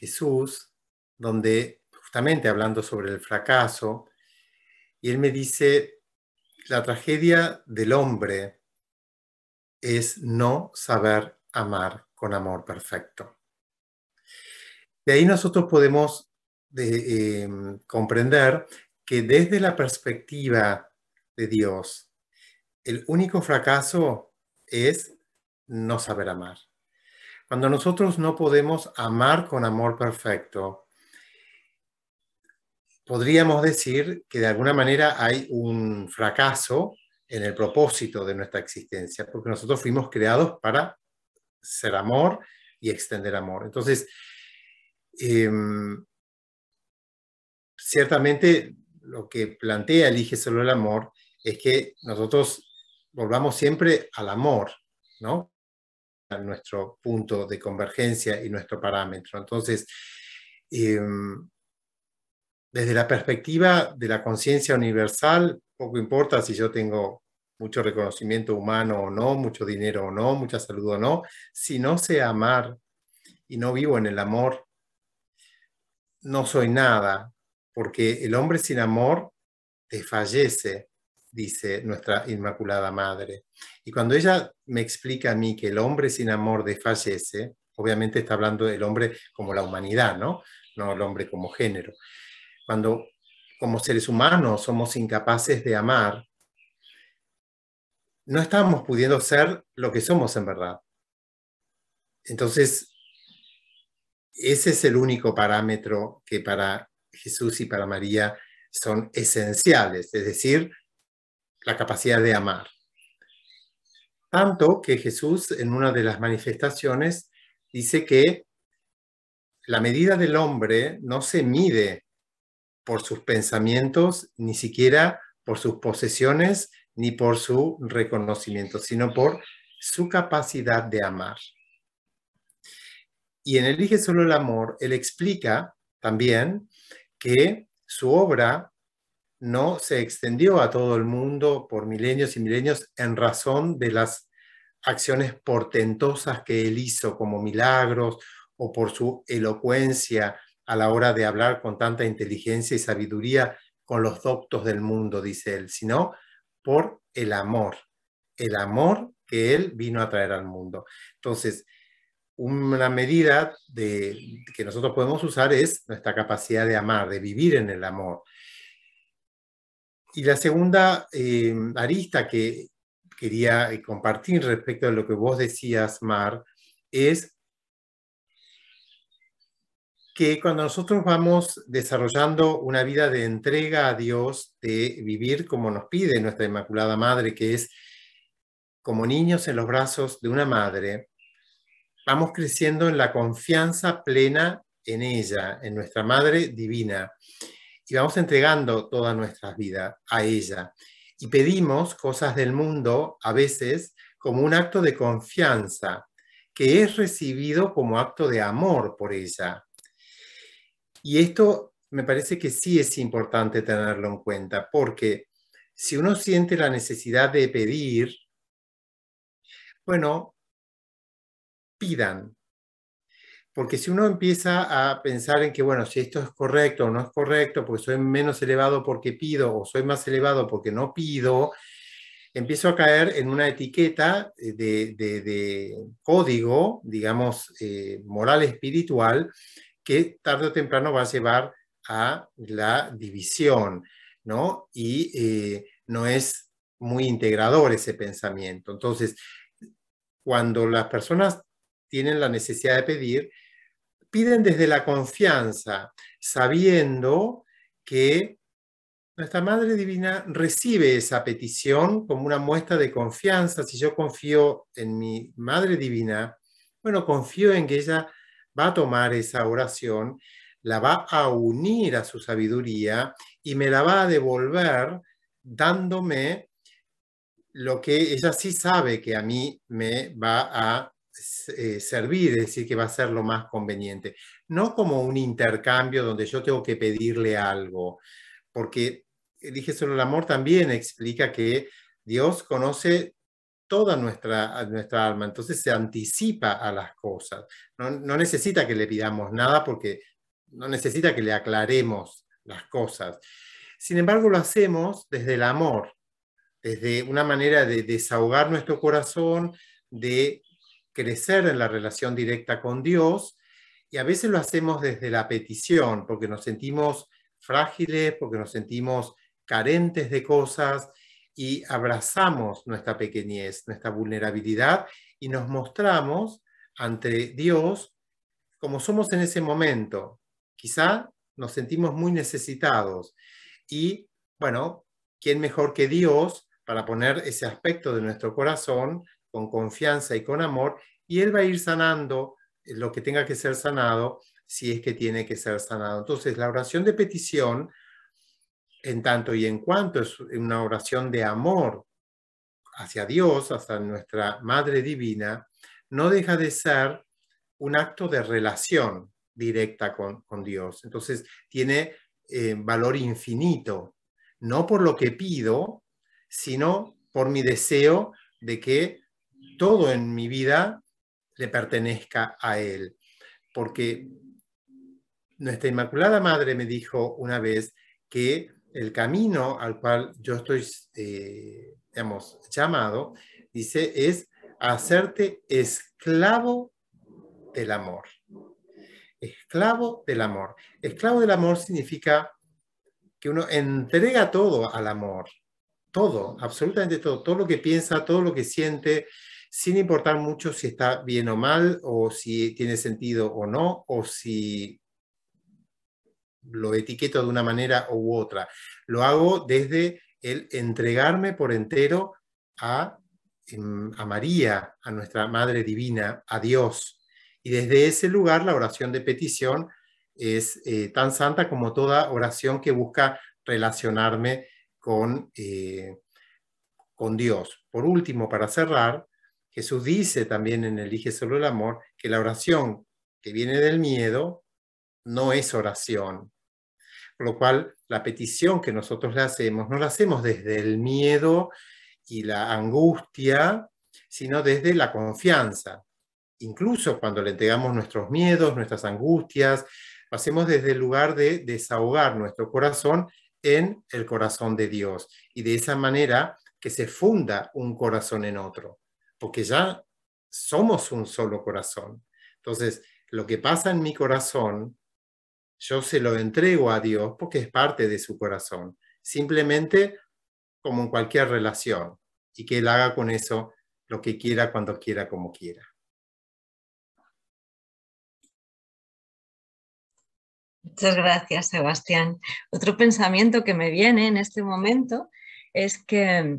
Jesús, donde justamente hablando sobre el fracaso, y él me dice, la tragedia del hombre es no saber amar con amor perfecto. De ahí nosotros podemos eh, em, comprender que desde la perspectiva de Dios, el único fracaso es no saber amar cuando nosotros no podemos amar con amor perfecto, podríamos decir que de alguna manera hay un fracaso en el propósito de nuestra existencia, porque nosotros fuimos creados para ser amor y extender amor. Entonces, em, ciertamente lo que plantea Elige solo el amor es que nosotros volvamos siempre al amor, ¿no? nuestro punto de convergencia y nuestro parámetro. Entonces, em, desde la perspectiva de la conciencia universal, poco importa si yo tengo mucho reconocimiento humano o no, mucho dinero o no, mucha salud o no, si no sé amar y no vivo en el amor, no soy nada, porque el hombre sin amor te fallece dice nuestra Inmaculada Madre. Y cuando ella me explica a mí que el hombre sin amor desfallece, obviamente está hablando del hombre como la humanidad, ¿no? No el hombre como género. Cuando como seres humanos somos incapaces de amar, no estamos pudiendo ser lo que somos en verdad. Entonces, ese es el único parámetro que para Jesús y para María son esenciales, es decir, la capacidad de amar. Tanto que Jesús en una de las manifestaciones dice que la medida del hombre no se mide por sus pensamientos, ni siquiera por sus posesiones, ni por su reconocimiento, sino por su capacidad de amar. Y en Elige solo el amor, él explica también que su obra no se extendió a todo el mundo por milenios y milenios en razón de las acciones portentosas que él hizo como milagros o por su elocuencia a la hora de hablar con tanta inteligencia y sabiduría con los doctos del mundo, dice él, sino por el amor, el amor que él vino a traer al mundo. Entonces, una medida que nosotros podemos usar es nuestra capacidad de amar, de vivir en el amor. Y la segunda eh, arista que quería eh, compartir respecto a lo que vos decías, Mar, es que cuando nosotros vamos desarrollando una vida de entrega a Dios, de vivir como nos pide nuestra Inmaculada Madre, que es como niños en los brazos de una madre, vamos creciendo en la confianza plena en ella, en nuestra Madre Divina y vamos entregando toda nuestra vida a ella. Y pedimos cosas del mundo a veces como un acto de confianza que es recibido como acto de amor por ella. Y esto me parece que sí es importante tenerlo en cuenta, porque si uno siente la necesidad de pedir, bueno, pidan, porque si uno empieza a pensar en que, bueno, si esto es correcto o no es correcto, porque soy menos elevado porque pido o soy más elevado porque no pido, empiezo a caer en una etiqueta de, código, digamos, eh, moral espiritual, que tarde o temprano va a llevar a la división, ¿no? Y eh, no es muy integrador ese pensamiento. Entonces, cuando las personas tienen la necesidad de pedir, piden desde la confianza, sabiendo que nuestra Madre Divina recibe esa petición como una muestra de confianza. Si yo confío en mi Madre Divina, bueno, confío en que ella va a tomar esa oración, la va a unir a su sabiduría y me la va a devolver dándome lo que ella sí sabe que a mí me va a eh, servir, decir, que va a ser lo más conveniente. No como un intercambio donde yo tengo que pedirle algo, porque eh, dije solo el amor también explica que Dios conoce toda nuestra, nuestra alma, entonces se anticipa a las cosas. no necesita que le pidamos nada porque no necesita que le aclaremos las cosas. Sin embargo, lo hacemos desde el amor, desde una manera de desahogar nuestro corazón, de crecer en la relación directa con Dios y a veces lo hacemos desde la petición, porque nos sentimos frágiles, porque nos sentimos carentes de cosas y abrazamos nuestra pequeñez, nuestra vulnerabilidad y nos mostramos ante Dios como somos en ese momento. Quizá nos sentimos muy necesitados y, bueno, ¿quién mejor que Dios para poner ese aspecto de nuestro corazón con confianza y con amor, y él va a ir sanando eh, lo que tenga que ser sanado, si es que tiene que ser sanado. Entonces, la oración de petición, en tanto y en cuanto es una oración de amor hacia Dios, hacia nuestra Madre Divina, no deja de ser un acto de relación directa con, Dios. Entonces, tiene eh, valor infinito, no por lo que pido, sino por mi deseo de que todo en mi vida le pertenezca a Él. Porque nuestra Inmaculada Madre me dijo una vez que el camino al cual yo estoy, eh, llamado, dice, es hacerte esclavo del amor. Esclavo del amor. Esclavo del amor significa que uno entrega todo al amor, todo, absolutamente todo, todo lo que piensa, todo lo que siente, sin importar mucho si está bien o mal, o si tiene sentido o no, o si lo etiqueto de una manera u otra. Lo hago desde el entregarme por entero a, em, a María, a nuestra Madre Divina, a Dios. Y desde ese lugar la oración de petición es eh, tan santa como toda oración que busca relacionarme con, eh, con Dios. Por último, para cerrar, Jesús dice también en Elige solo el amor que la oración que viene del miedo no es oración. Por lo cual, la petición que nosotros le hacemos, no la hacemos desde el miedo y la angustia, sino desde la confianza. Incluso cuando le entregamos nuestros miedos, nuestras angustias, lo hacemos desde el lugar de desahogar nuestro corazón en el corazón de Dios. Y de esa manera que se funda un corazón en otro porque ya somos un solo corazón. Entonces, lo que pasa en mi corazón, yo se lo entrego a Dios porque es parte de su corazón, simplemente como en cualquier relación, y que Él haga con eso lo que quiera, cuando quiera, como quiera. Muchas gracias, Sebastián. Otro pensamiento que me viene en este momento es que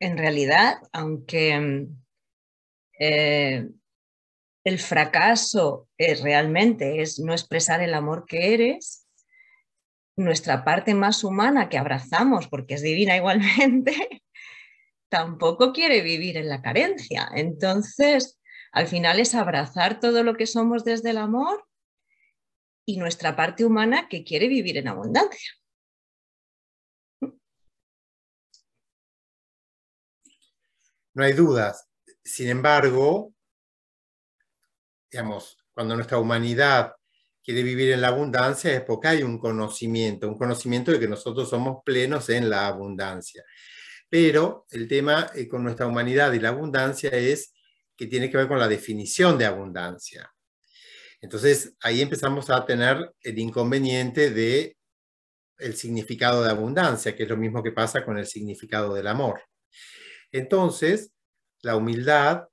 en realidad, aunque eh, el fracaso es, eh, realmente es no expresar el amor que eres, nuestra parte más humana que abrazamos porque es divina igualmente, tampoco quiere vivir en la carencia. Entonces, al final es abrazar todo lo que somos desde el amor y nuestra parte humana que quiere vivir en abundancia. No hay dudas. Sin embargo, digamos, cuando nuestra humanidad quiere vivir en la abundancia es porque hay un conocimiento, un conocimiento de que nosotros somos plenos en la abundancia. Pero el tema eh, con nuestra humanidad y la abundancia es que tiene que ver con la definición de abundancia. Entonces ahí empezamos a tener el inconveniente de el significado de abundancia, que es lo mismo que pasa con el significado del amor. Entonces, la humildad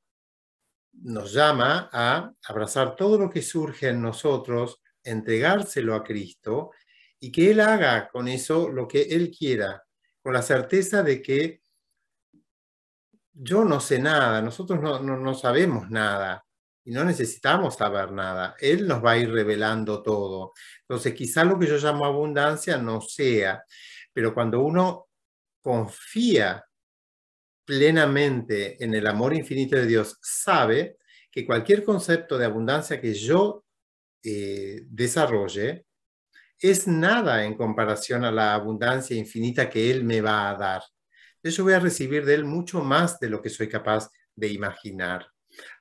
nos llama a abrazar todo lo que surge en nosotros, entregárselo a Cristo y que Él haga con eso lo que Él quiera, con la certeza de que yo no sé nada, nosotros no, sabemos nada y no necesitamos saber nada. Él nos va a ir revelando todo. Entonces, quizá lo que yo llamo abundancia no sea, pero cuando uno confía plenamente en el amor infinito de Dios sabe que cualquier concepto de abundancia que yo eh, desarrolle es nada en comparación a la abundancia infinita que Él me va a dar. Yo voy a recibir de Él mucho más de lo que soy capaz de imaginar.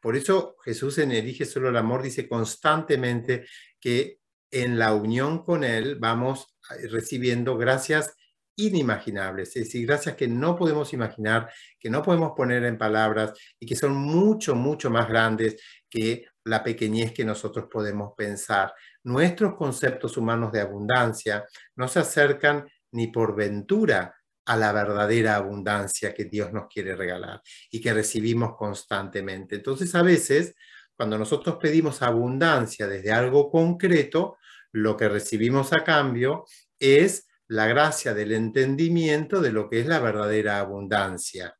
Por eso Jesús en Elige solo el amor dice constantemente que en la unión con Él vamos eh, recibiendo gracias inimaginables, es decir, gracias que no podemos imaginar, que no podemos poner en palabras y que son mucho, mucho más grandes que la pequeñez que nosotros podemos pensar. Nuestros conceptos humanos de abundancia no se acercan ni por ventura a la verdadera abundancia que Dios nos quiere regalar y que recibimos constantemente. Entonces, a veces, cuando nosotros pedimos abundancia desde algo concreto, lo que recibimos a cambio es la gracia del entendimiento de lo que es la verdadera abundancia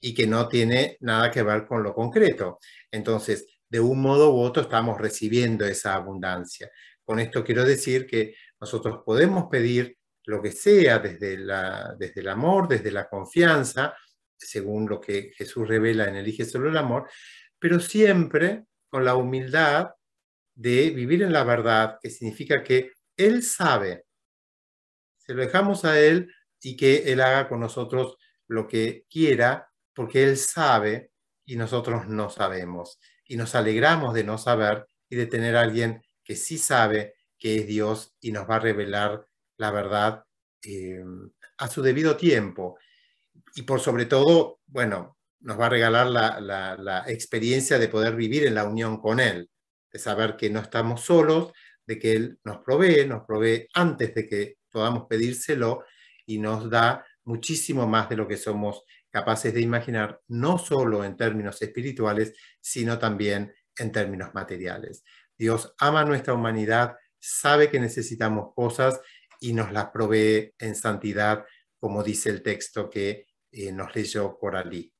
y que no tiene nada que ver con lo concreto. Entonces, de un modo u otro estamos recibiendo esa abundancia. Con esto quiero decir que nosotros podemos pedir lo que sea desde, la, desde el amor, desde la confianza, según lo que Jesús revela en Elige solo el amor, pero siempre con la humildad de vivir en la verdad, que significa que Él sabe se lo dejamos a Él y que Él haga con nosotros lo que quiera, porque Él sabe y nosotros no sabemos. Y nos alegramos de no saber y de tener a alguien que sí sabe que es Dios y nos va a revelar la verdad em, a su debido tiempo. Y por sobre todo, bueno, nos va a regalar la experiencia de poder vivir en la unión con Él, de saber que no estamos solos, de que Él nos provee, nos provee antes de que podamos pedírselo y nos da muchísimo más de lo que somos capaces de imaginar, no solo en términos espirituales, sino también en términos materiales. Dios ama nuestra humanidad, sabe que necesitamos cosas y nos las provee en santidad, como dice el texto que eh, nos leyó Coralí.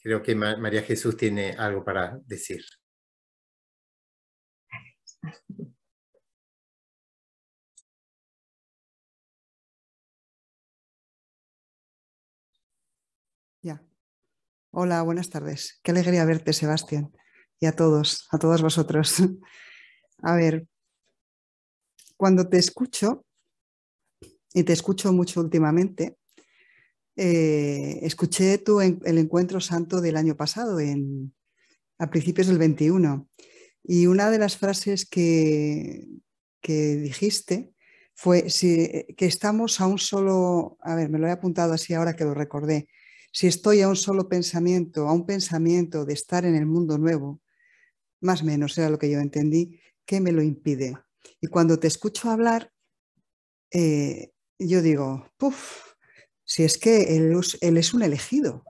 Creo que María Jesús tiene algo para decir. Hola, buenas tardes. Qué alegría verte, Sebastián, y a todos, a todos vosotros. A ver, cuando te escucho, y te escucho mucho últimamente, eh, escuché tu, el encuentro santo del año pasado, en, a principios del 21, y una de las frases que, que dijiste fue eh, que estamos a un solo, a ver, me lo he apuntado así ahora que lo recordé, si estoy a un solo pensamiento, a un pensamiento de estar en el mundo nuevo, más o menos era lo que yo entendí, ¿qué me lo impide? Y cuando te escucho hablar, eh, yo digo, puff, si es que él, es un elegido.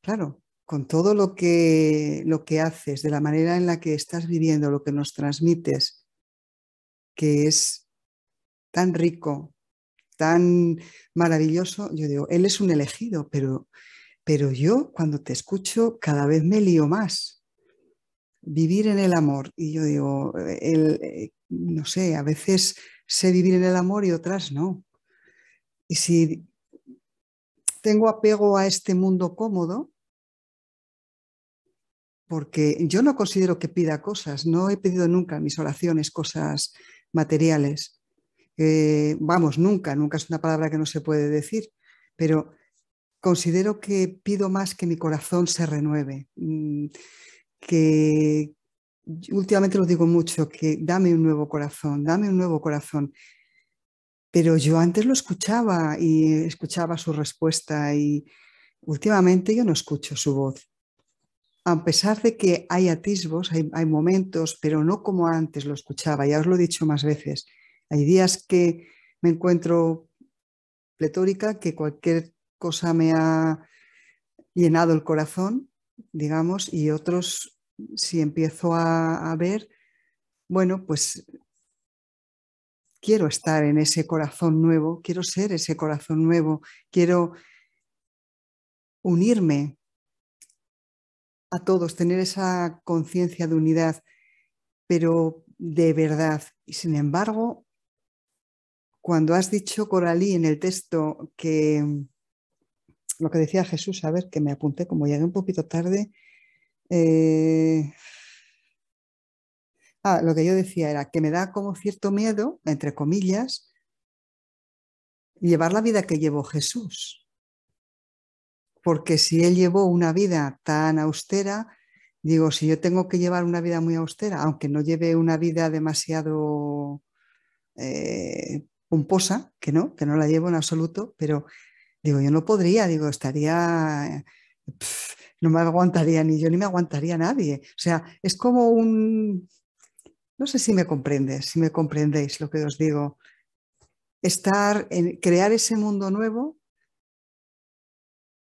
Claro, con todo lo que, lo que haces, de la manera en la que estás viviendo, lo que nos transmites, que es tan rico, tan maravilloso, yo digo, él es un elegido, pero, pero yo cuando te escucho cada vez me lío más. Vivir en el amor, y yo digo, él eh, no sé, a veces sé vivir en el amor y otras no. Y si tengo apego a este mundo cómodo, porque yo no considero que pida cosas, no he pedido nunca en mis oraciones cosas materiales, eh, vamos, nunca, nunca es una palabra que no se puede decir, pero considero que pido más que mi corazón se renueve, mm, que últimamente lo digo mucho, que dame un nuevo corazón, dame un nuevo corazón. Pero yo antes lo escuchaba y escuchaba su respuesta y últimamente yo no escucho su voz. A pesar de que hay atisbos, hay, hay momentos, pero no como antes lo escuchaba, ya os lo he dicho más veces. Hay días que me encuentro pletórica, que cualquier cosa me ha llenado el corazón, digamos, y otros, si empiezo a, ver, bueno, pues quiero estar en ese corazón nuevo, quiero ser ese corazón nuevo, quiero unirme a todos, tener esa conciencia de unidad, pero de verdad. Y sin embargo, cuando has dicho, Coralí, en el texto que lo que decía Jesús, a ver, que me apunté, como llegué un poquito tarde. Eh, ah, lo que yo decía era que me da como cierto miedo, entre comillas, llevar la vida que llevó Jesús. Porque si él llevó una vida tan austera, digo, si yo tengo que llevar una vida muy austera, aunque no lleve una vida demasiado eh, composa, que no, que no la llevo en absoluto, pero digo, yo no podría, digo, estaría, no me aguantaría ni yo ni me aguantaría nadie. O sea, es como un, no sé si me comprendes, si me comprendéis lo que os digo, estar en crear ese mundo nuevo.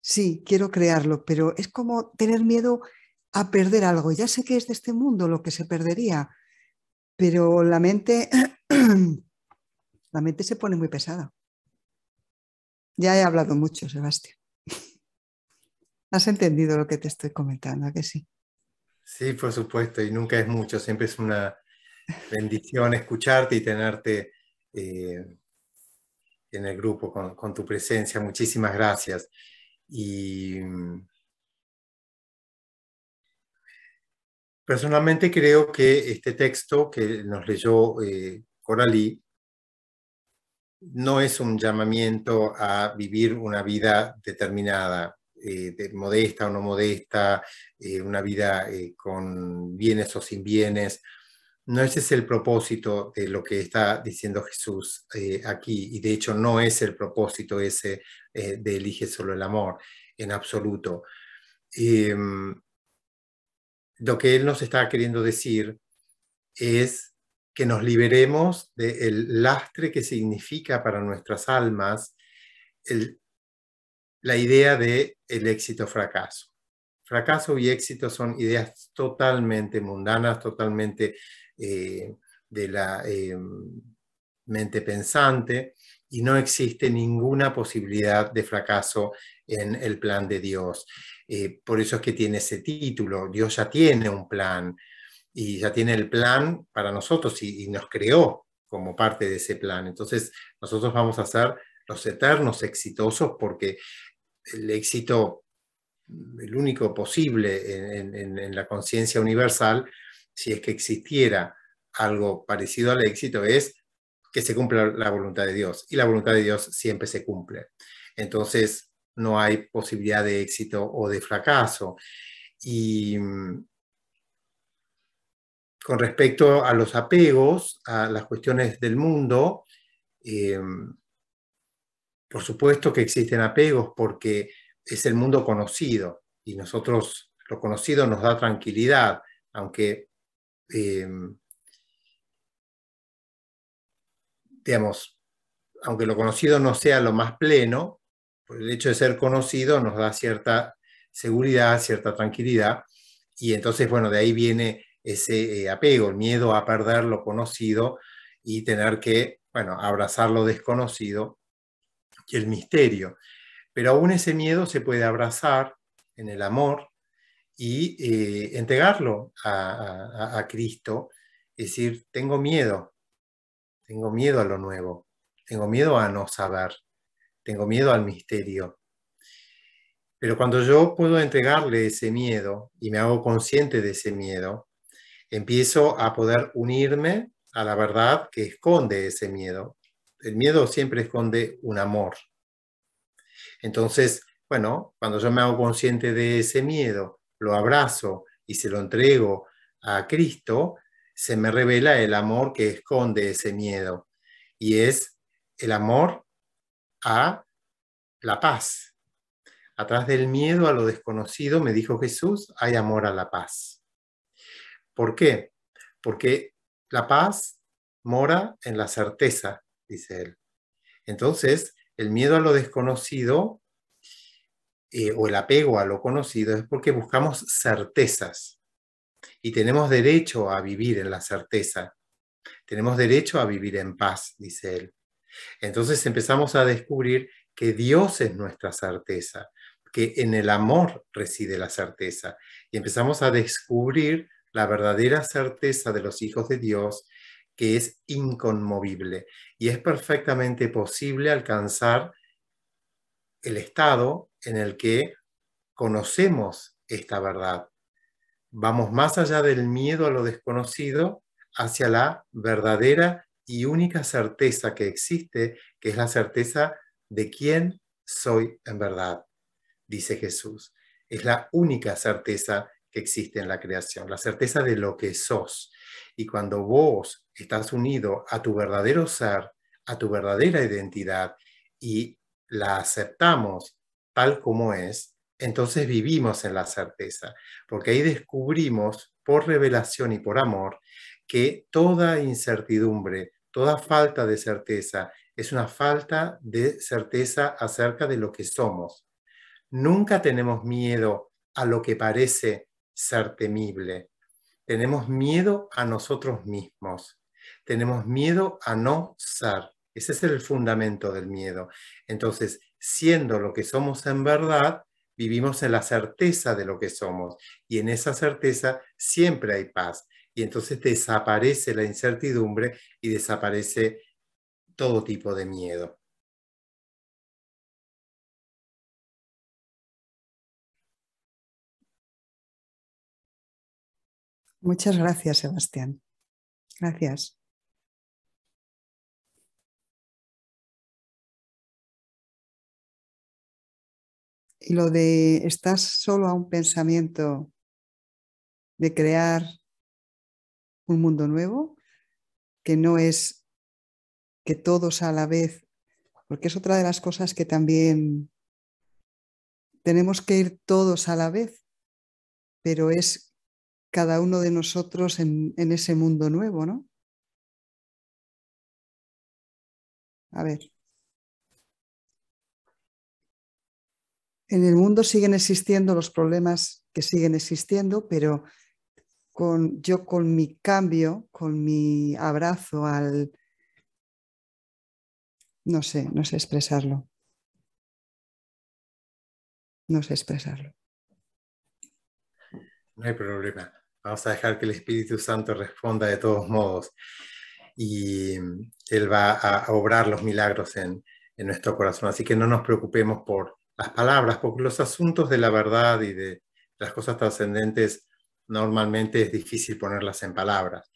Sí, quiero crearlo, pero es como tener miedo a perder algo. Ya sé que es de este mundo lo que se perdería, pero la mente La se pone muy pesada. Ya he hablado mucho, Sebastián. ¿Has entendido lo que te estoy comentando? que sí? Sí, por supuesto, y nunca es mucho, siempre es una bendición escucharte y tenerte eh, en el grupo con, tu presencia. Muchísimas gracias. Y mm, personalmente creo que este texto que nos leyó eh, Coralí no es un llamamiento a vivir una vida determinada, eh, de, modesta o no modesta, eh, una vida eh, con bienes o sin bienes. No ese es el propósito de lo que está diciendo Jesús aquí, y de hecho no es el propósito ese de elige solo el amor, en absoluto. Em, lo que él nos está queriendo decir es que nos liberemos del lastre que significa para nuestras almas la idea de el éxito-fracaso. Fracaso y éxito son ideas totalmente mundanas, totalmente eh, de la em, mente pensante, y no existe ninguna posibilidad de fracaso en el plan de Dios. Eh, por eso es que tiene ese título. Dios ya tiene un plan y ya tiene el plan para nosotros y, nos creó como parte de ese plan. Entonces, nosotros vamos a ser los eternos exitosos porque el éxito, el único posible en, en la conciencia universal, si es que existiera algo parecido al éxito, es que se cumpla la voluntad de Dios. Y la voluntad de Dios siempre se cumple. Entonces, no hay posibilidad de éxito o de fracaso. Y con respecto a los apegos, a las cuestiones del mundo, eh, por supuesto que existen apegos porque es el mundo conocido y nosotros lo conocido nos da tranquilidad, aunque, eh, digamos, aunque lo conocido no sea lo más pleno, por pues el hecho de ser conocido nos da cierta seguridad, cierta tranquilidad, y entonces, bueno, de ahí viene ese eh, apego, el miedo a perder lo conocido y tener que, bueno, abrazar lo desconocido y el misterio. Pero aún ese miedo se puede abrazar en el amor y eh, entregarlo a, a Cristo, es decir, tengo miedo, tengo miedo a lo nuevo, tengo miedo a no saber, tengo miedo al misterio. Pero cuando yo puedo entregarle ese miedo y me hago consciente de ese miedo, empiezo a poder unirme a la verdad que esconde ese miedo. El miedo siempre esconde un amor. Entonces, bueno, cuando yo me hago consciente de ese miedo, lo abrazo y se lo entrego a Cristo, se me revela el amor que esconde ese miedo. Y es el amor a la paz. Atrás del miedo a lo desconocido, me dijo Jesús, hay amor a la paz. ¿Por qué? Porque la paz mora en la certeza, dice él. Entonces, el miedo a lo desconocido eh, o el apego a lo conocido es porque buscamos certezas y tenemos derecho a vivir en la certeza. Tenemos derecho a vivir en paz, dice él. Entonces empezamos a descubrir que Dios es nuestra certeza, que en el amor reside la certeza. Y empezamos a descubrir la verdadera certeza de los hijos de Dios que es inconmovible y es perfectamente posible alcanzar el estado en el que conocemos esta verdad. Vamos más allá del miedo a lo desconocido hacia la verdadera y única certeza que existe, que es la certeza de quién soy en verdad, dice Jesús. Es la única certeza que existe en la creación, la certeza de lo que sos. Y cuando vos estás unido a tu verdadero ser, a tu verdadera identidad y la aceptamos tal como es, entonces vivimos en la certeza, porque ahí descubrimos por revelación y por amor que toda incertidumbre, toda falta de certeza es una falta de certeza acerca de lo que somos. Nunca tenemos miedo a lo que parece ser temible. Tenemos miedo a nosotros mismos. Tenemos miedo a no ser. Ese es el fundamento del miedo. Entonces, siendo lo que somos en verdad, vivimos en la certeza de lo que somos. Y en esa certeza siempre hay paz. Y entonces desaparece la incertidumbre y desaparece todo tipo de miedo. Muchas gracias, Sebastián. Gracias. Y lo de estás solo a un pensamiento de crear un mundo nuevo, que no es que todos a la vez, porque es otra de las cosas que también tenemos que ir todos a la vez, pero es cada uno de nosotros en, ese mundo nuevo, ¿no? A ver. En el mundo siguen existiendo los problemas que siguen existiendo, pero con, yo con mi cambio, con mi abrazo al... No sé, no sé expresarlo. No sé expresarlo. No hay problema. Vamos a dejar que el Espíritu Santo responda de todos modos. Y mm, Él va a obrar los milagros en, nuestro corazón. Así que no nos preocupemos por las palabras, porque los asuntos de la verdad y de las cosas trascendentes normalmente es difícil ponerlas en palabras.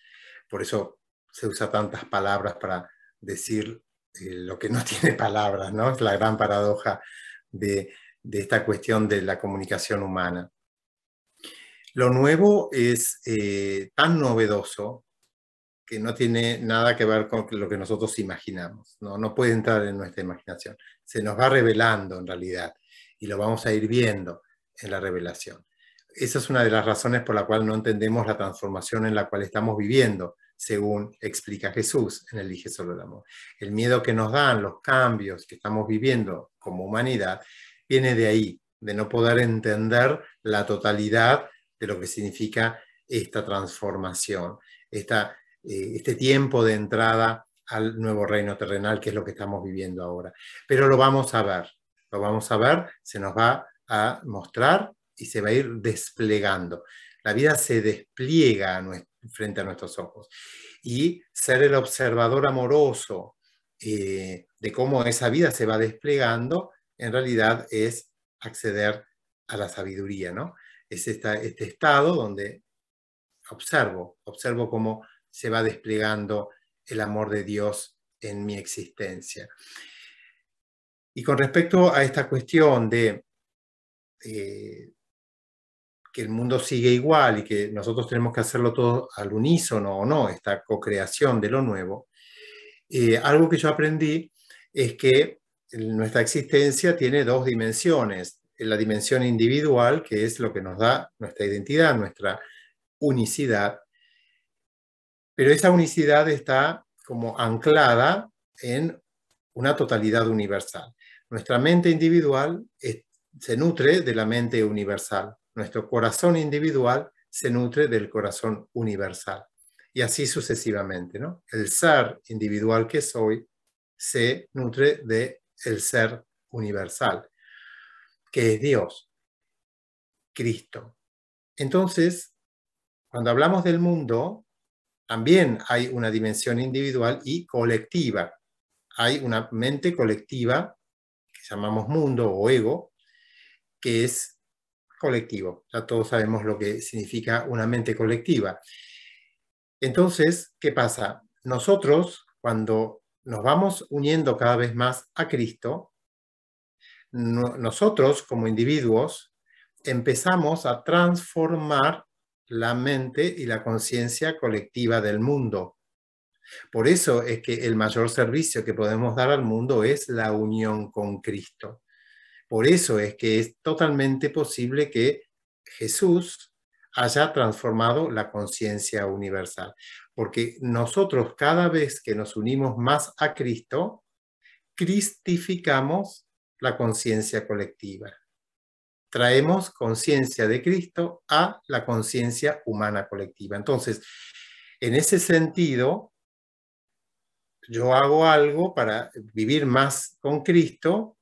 Por eso se usa tantas palabras para decir eh, lo que no tiene palabras, ¿no? Es la gran paradoja de esta cuestión de la comunicación humana. Lo nuevo es eh, tan novedoso que no tiene nada que ver con lo que nosotros imaginamos, ¿no? puede entrar en nuestra imaginación. Se nos va revelando en realidad y lo vamos a ir viendo en la revelación. Esa es una de las razones por la cual no entendemos la transformación en la cual estamos viviendo, según explica Jesús en el Elige solo el amor. El miedo que nos dan los cambios que estamos viviendo como humanidad viene de ahí, de no poder entender la totalidad de lo que significa esta transformación, esta, eh, este tiempo de entrada al nuevo reino terrenal, que es lo que estamos viviendo ahora. Pero lo vamos a ver, lo vamos a ver, se nos va a mostrar y se va a ir desplegando. La vida se despliega frente a nuestros ojos. Y ser el observador amoroso eh, de cómo esa vida se va desplegando, en realidad es acceder a la sabiduría, ¿no? es este estado donde observo, observo cómo se va desplegando el amor de Dios en mi existencia. Y con respecto a esta cuestión de eh, que el mundo sigue igual y que nosotros tenemos que hacerlo todo al unísono o no, esta co-creación de lo nuevo, eh, algo que yo aprendí es que nuestra existencia tiene dos dimensiones, la dimensión individual, que es lo que nos da nuestra identidad, nuestra unicidad, pero esa unicidad está como anclada en una totalidad universal. Nuestra mente individual se nutre de la mente universal, nuestro corazón individual se nutre del corazón universal y así sucesivamente. ¿no? El ser individual que soy se nutre del el ser universal que es Dios, Cristo. Entonces, cuando hablamos del mundo, también hay una dimensión individual y colectiva. Hay una mente colectiva, que llamamos mundo o ego, que es colectivo. Ya todos sabemos lo que significa una mente colectiva. Entonces, ¿qué pasa? Nosotros, cuando nos vamos uniendo cada vez más a Cristo, nosotros como individuos empezamos a transformar la mente y la conciencia colectiva del mundo. Por eso es que el mayor servicio que podemos dar al mundo es la unión con Cristo. Por eso es que es totalmente posible que Jesús haya transformado la conciencia universal, porque nosotros cada vez que nos unimos más a Cristo, cristificamos la conciencia colectiva. Traemos conciencia de Cristo a la conciencia humana colectiva. Entonces, en ese sentido, yo hago algo para vivir más con Cristo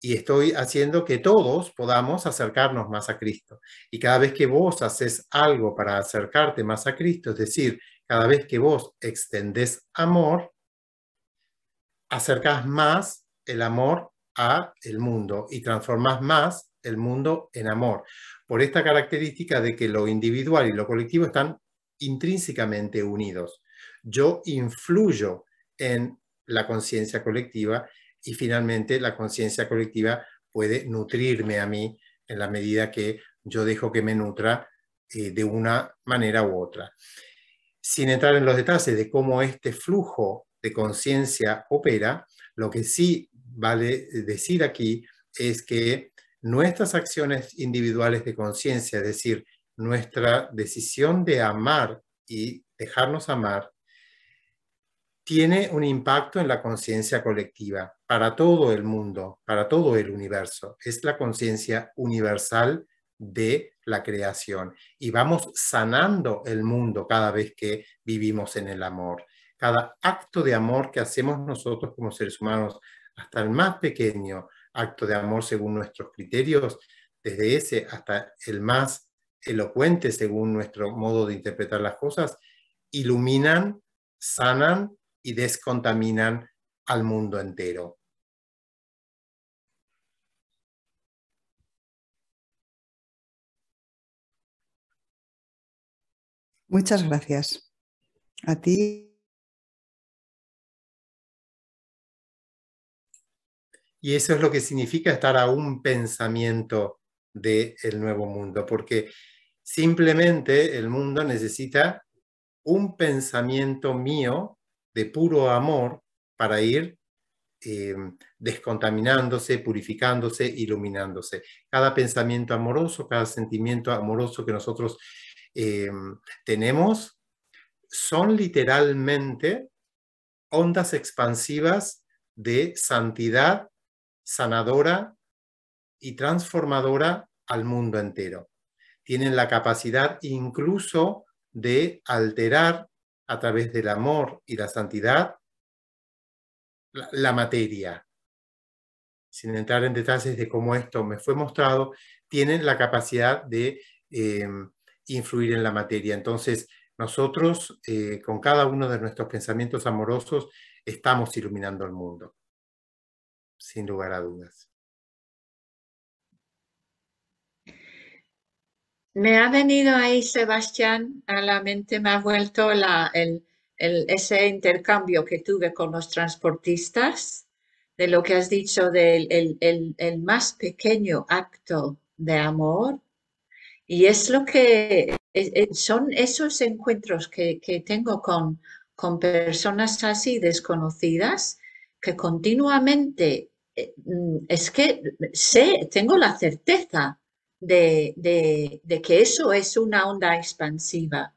y estoy haciendo que todos podamos acercarnos más a Cristo. Y cada vez que vos haces algo para acercarte más a Cristo, es decir, cada vez que vos extendés amor, acercás más el amor el mundo y transformas más el mundo en amor, por esta característica de que lo individual y lo colectivo están intrínsecamente unidos. Yo influyo en la conciencia colectiva y finalmente la conciencia colectiva puede nutrirme a mí en la medida que yo dejo que me nutra eh, de una manera u otra. Sin entrar en los detalles de cómo este flujo de conciencia opera, lo que sí vale decir aquí es que nuestras acciones individuales de conciencia, es decir, nuestra decisión de amar y dejarnos amar, tiene un impacto en la conciencia colectiva para todo el mundo, para todo el universo. Es la conciencia universal de la creación y vamos sanando el mundo cada vez que vivimos en el amor. Cada acto de amor que hacemos nosotros como seres humanos hasta el más pequeño acto de amor según nuestros criterios, desde ese hasta el más elocuente según nuestro modo de interpretar las cosas, iluminan, sanan y descontaminan al mundo entero. Muchas gracias. A ti Y eso es lo que significa estar a un pensamiento del nuevo mundo, porque simplemente el mundo necesita un pensamiento mío de puro amor para ir eh, descontaminándose, purificándose, iluminándose. Cada pensamiento amoroso, cada sentimiento amoroso que nosotros eh, tenemos, son literalmente ondas expansivas de santidad sanadora y transformadora al mundo entero. Tienen la capacidad incluso de alterar a través del amor y la santidad la, materia. Sin entrar en detalles de cómo esto me fue mostrado, tienen la capacidad de em, influir en la materia. Entonces, nosotros, eh, con cada uno de nuestros pensamientos amorosos, estamos iluminando el mundo sin lugar a dudas. Me ha venido ahí, Sebastián, a la mente, me ha vuelto ese intercambio que tuve con los transportistas, de lo que has dicho del el, más pequeño acto de amor. Y es lo que e, e, son esos encuentros que, tengo con, con personas así desconocidas que continuamente, eh, mm, es que sé, tengo la certeza de, de, que eso es una onda expansiva.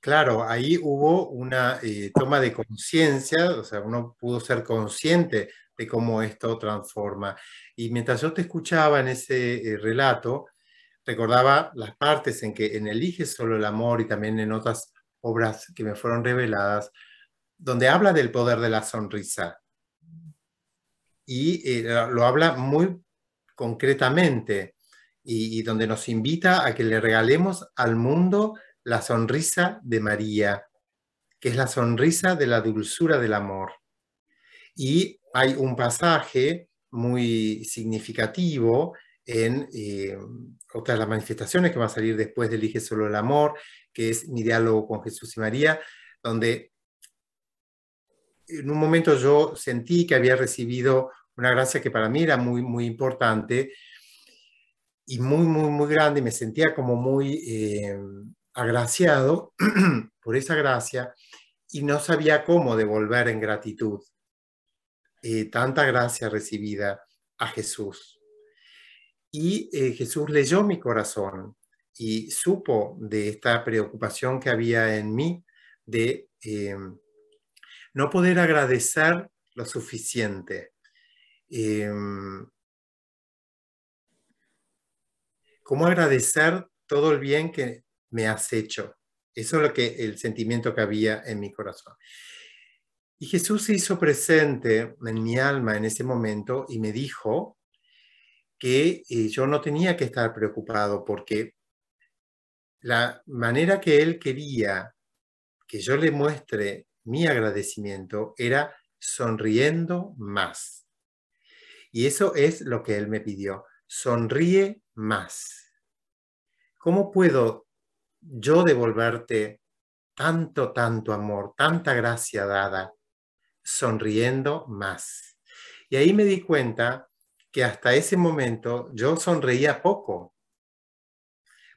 Claro, ahí hubo una eh, toma de conciencia, o sea, uno pudo ser consciente de cómo esto transforma. Y mientras yo te escuchaba en ese eh, relato, recordaba las partes en que en Elige solo el amor y también en otras obras que me fueron reveladas, donde habla del poder de la sonrisa. Y eh, lo habla muy concretamente y donde nos invita a que le regalemos al mundo la sonrisa de María, que es la sonrisa de la dulzura del amor. Y hay un pasaje muy significativo en eh, otras de las manifestaciones que va a salir después de Elige solo el amor, que es mi diálogo con Jesús y María, donde en un momento yo sentí que había recibido una gracia que para mí era muy, muy importante y muy, muy, muy grande, y me sentía como muy eh, agraciado por esa gracia y no sabía cómo devolver en gratitud eh, tanta gracia recibida a Jesús. Y eh, Jesús leyó mi corazón y supo de esta preocupación que había en mí de eh, no poder agradecer lo suficiente. Eh, ¿Cómo agradecer todo el bien que me has hecho? Eso es lo que, el sentimiento que había en mi corazón. Y Jesús se hizo presente en mi alma en ese momento y me dijo, que eh, yo no tenía que estar preocupado porque la manera que él quería que yo le muestre mi agradecimiento era sonriendo más. Y eso es lo que él me pidió, sonríe más. ¿Cómo puedo yo devolverte tanto, tanto amor, tanta gracia dada, sonriendo más? Y ahí me di cuenta que hasta ese momento yo sonreía poco,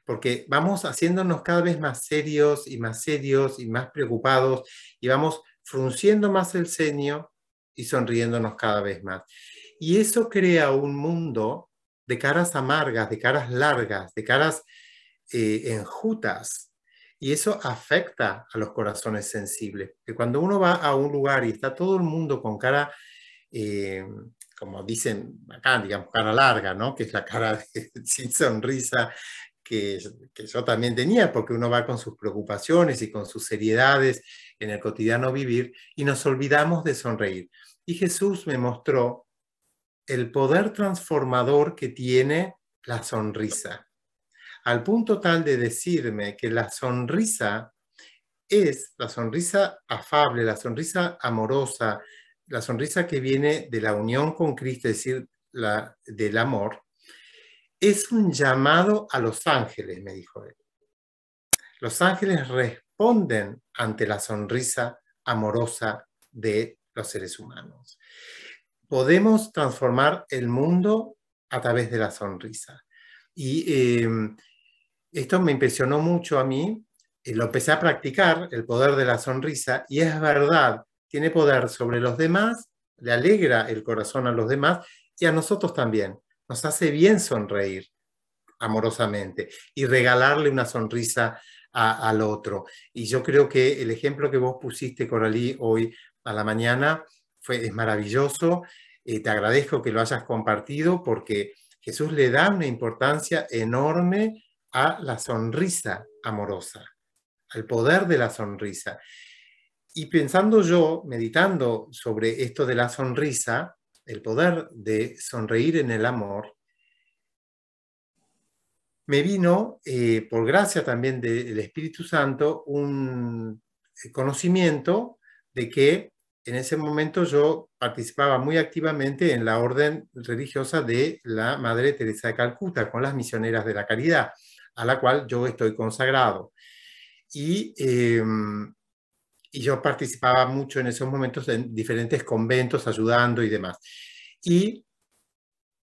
porque vamos haciéndonos cada vez más serios y más serios y más preocupados y vamos frunciendo más el ceño y sonriéndonos cada vez más. Y eso crea un mundo de caras amargas, de caras largas, de caras eh, enjutas. Y eso afecta a los corazones sensibles. Que cuando uno va a un lugar y está todo el mundo con cara eh, como dicen acá, digamos, cara larga, ¿no? Que es la cara sin sonrisa que, que, yo también tenía, porque uno va con sus preocupaciones y con sus seriedades en el cotidiano vivir y nos olvidamos de sonreír. Y Jesús me mostró el poder transformador que tiene la sonrisa, al punto tal de decirme que la sonrisa es la sonrisa afable, la sonrisa amorosa, la sonrisa que viene de la unión con Cristo, es decir, la, del amor, es un llamado a los ángeles, me dijo él. Los ángeles responden ante la sonrisa amorosa de los seres humanos. Podemos transformar el mundo a través de la sonrisa. Y em, esto me impresionó mucho a mí. Eh, lo empecé a practicar, el poder de la sonrisa, y es verdad tiene poder sobre los demás, le alegra el corazón a los demás y a nosotros también. Nos hace bien sonreír amorosamente y regalarle una sonrisa al otro. Y yo creo que el ejemplo que vos pusiste, Coralí, hoy a la mañana fue, es maravilloso. Eh, te agradezco que lo hayas compartido porque Jesús le da una importancia enorme a la sonrisa amorosa, al poder de la sonrisa. Y pensando yo, meditando sobre esto de la sonrisa, el poder de sonreír en el amor, me vino, eh, por gracia también del Espíritu Santo, un conocimiento de que en ese momento yo participaba muy activamente en la orden religiosa de la Madre Teresa de Calcuta, con las misioneras de la caridad, a la cual yo estoy consagrado. Y em, y yo participaba mucho en esos momentos en diferentes conventos ayudando y demás. Y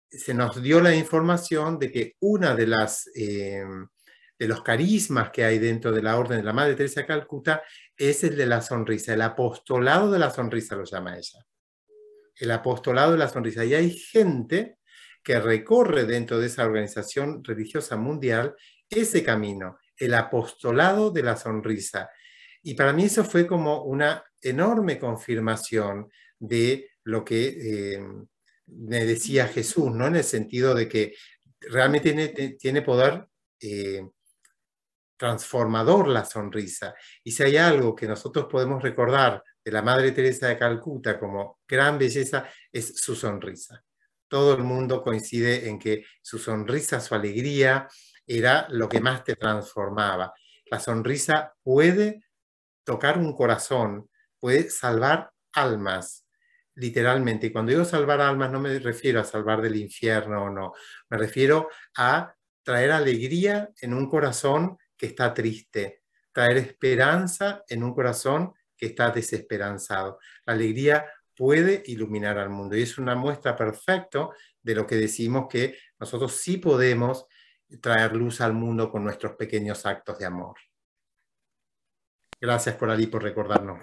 se nos dio la información de que una de las eh, de los carismas que hay dentro de la orden de la Madre Teresa de Calcuta es el de la sonrisa, el apostolado de la sonrisa lo llama ella. El apostolado de la sonrisa. Y hay gente que recorre dentro de esa organización religiosa mundial ese camino, el apostolado de la sonrisa, y para mí eso fue como una enorme confirmación de lo que eh, me decía Jesús, ¿no? En el sentido de que realmente tiene, poder eh, transformador la sonrisa. Y si hay algo que nosotros podemos recordar de la Madre Teresa de Calcuta como gran belleza, es su sonrisa. Todo el mundo coincide en que su sonrisa, su alegría, era lo que más te transformaba. La sonrisa puede tocar un corazón, puede salvar almas, literalmente. Y cuando digo salvar almas, no me refiero a salvar del infierno o no, me refiero a traer alegría en un corazón que está triste, traer esperanza en un corazón que está desesperanzado. La alegría puede iluminar al mundo y es una muestra perfecta de lo que decimos que nosotros sí podemos traer luz al mundo con nuestros pequeños actos de amor. Gracias, por ahí por recordarnos.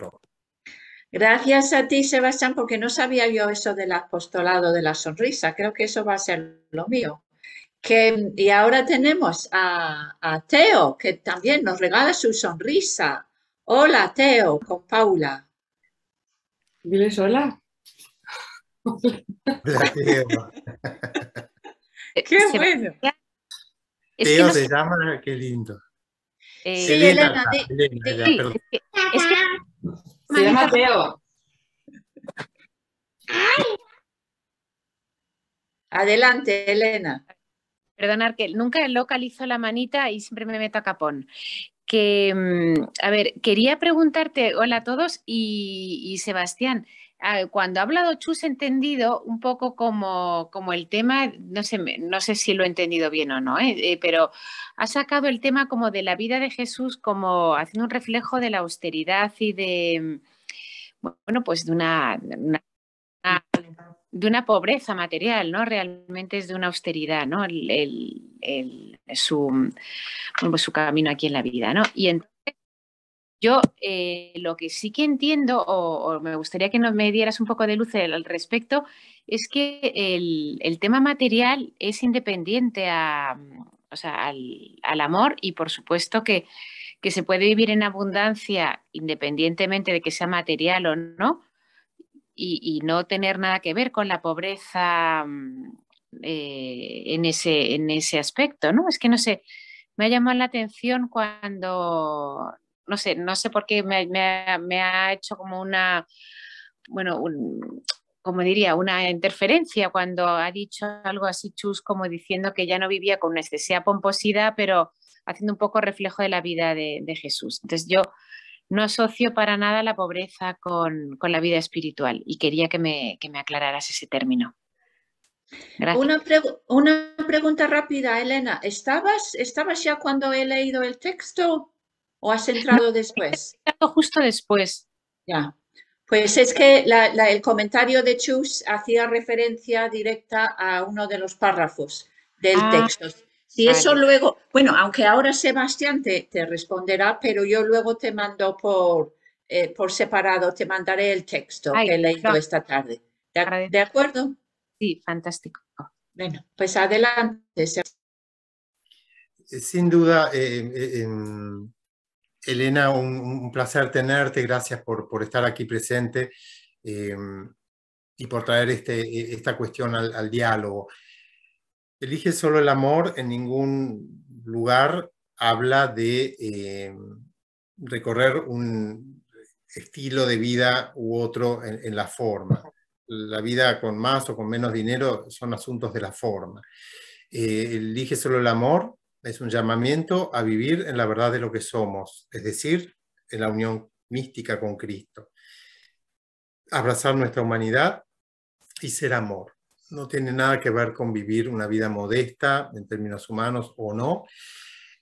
Gracias a ti, Sebastián, porque no sabía yo eso del apostolado de la sonrisa. Creo que eso va a ser lo mío. Que, y ahora tenemos a, Teo, que también nos regala su sonrisa. Hola, Teo, con Paula. Diles hola. hola, Teo. Qué eh, bueno. Teo se llama, qué lindo. Eh, sí, Elena, perdón. Adelante, Elena. Perdonar que nunca localizo la manita y siempre me meto a capón. Que, mm, a ver, quería preguntarte, hola a todos y, y Sebastián, Ah, cuando ha hablado Chus he entendido un poco como, como el tema, no sé, no sé si lo he entendido bien o no, ¿eh? Eh, pero ha sacado el tema como de la vida de Jesús, como haciendo un reflejo de la austeridad y de, bueno, pues de una, de una pobreza material, ¿no? Realmente es de una austeridad, ¿no? El, pues su, camino aquí en la vida, yo eh, lo que sí que entiendo, o, me gustaría que nos me dieras un poco de luz al respecto, es que el, tema material es independiente a, al, amor y por supuesto que, se puede vivir en abundancia independientemente de que sea material o no, y, no tener nada que ver con la pobreza mm, eh, en, ese, en ese aspecto, ¿no? Es que no sé, me ha llamado la atención cuando no sé, no sé por qué me, ha hecho como una, bueno, como diría, una interferencia cuando ha dicho algo así chus como diciendo que ya no vivía con una necesidad pomposidad, pero haciendo un poco reflejo de la vida de, Jesús. Entonces yo no asocio para nada la pobreza con, la vida espiritual y quería que me, aclararas ese término. Una, pregunta rápida, Elena. ¿Estabas, ¿Estabas ya cuando he leído el texto? o has entrado después? justo después. Ya. Pues es que el comentario de Chus hacía referencia directa a uno de los párrafos del ah, texto. Si eso luego, bueno, aunque ahora Sebastián te, te responderá, pero yo luego te mando por, eh, por separado, te mandaré el texto que he leído esta tarde. ¿De, acuerdo? Sí, fantástico. Bueno, pues adelante. Eh, sin duda, eh, em, Elena, un, placer tenerte, gracias por, estar aquí presente em, y por traer este, e, esta cuestión al, diálogo. Elige solo el amor, en ningún lugar habla de em, recorrer un estilo de vida u otro en, la forma. La vida con más o con menos dinero son asuntos de la forma. Eh, elige solo el amor, es un llamamiento a vivir en la verdad de lo que somos, es decir, en la unión mística con Cristo. Abrazar nuestra humanidad y ser amor. No tiene nada que ver con vivir una vida modesta en términos humanos o no,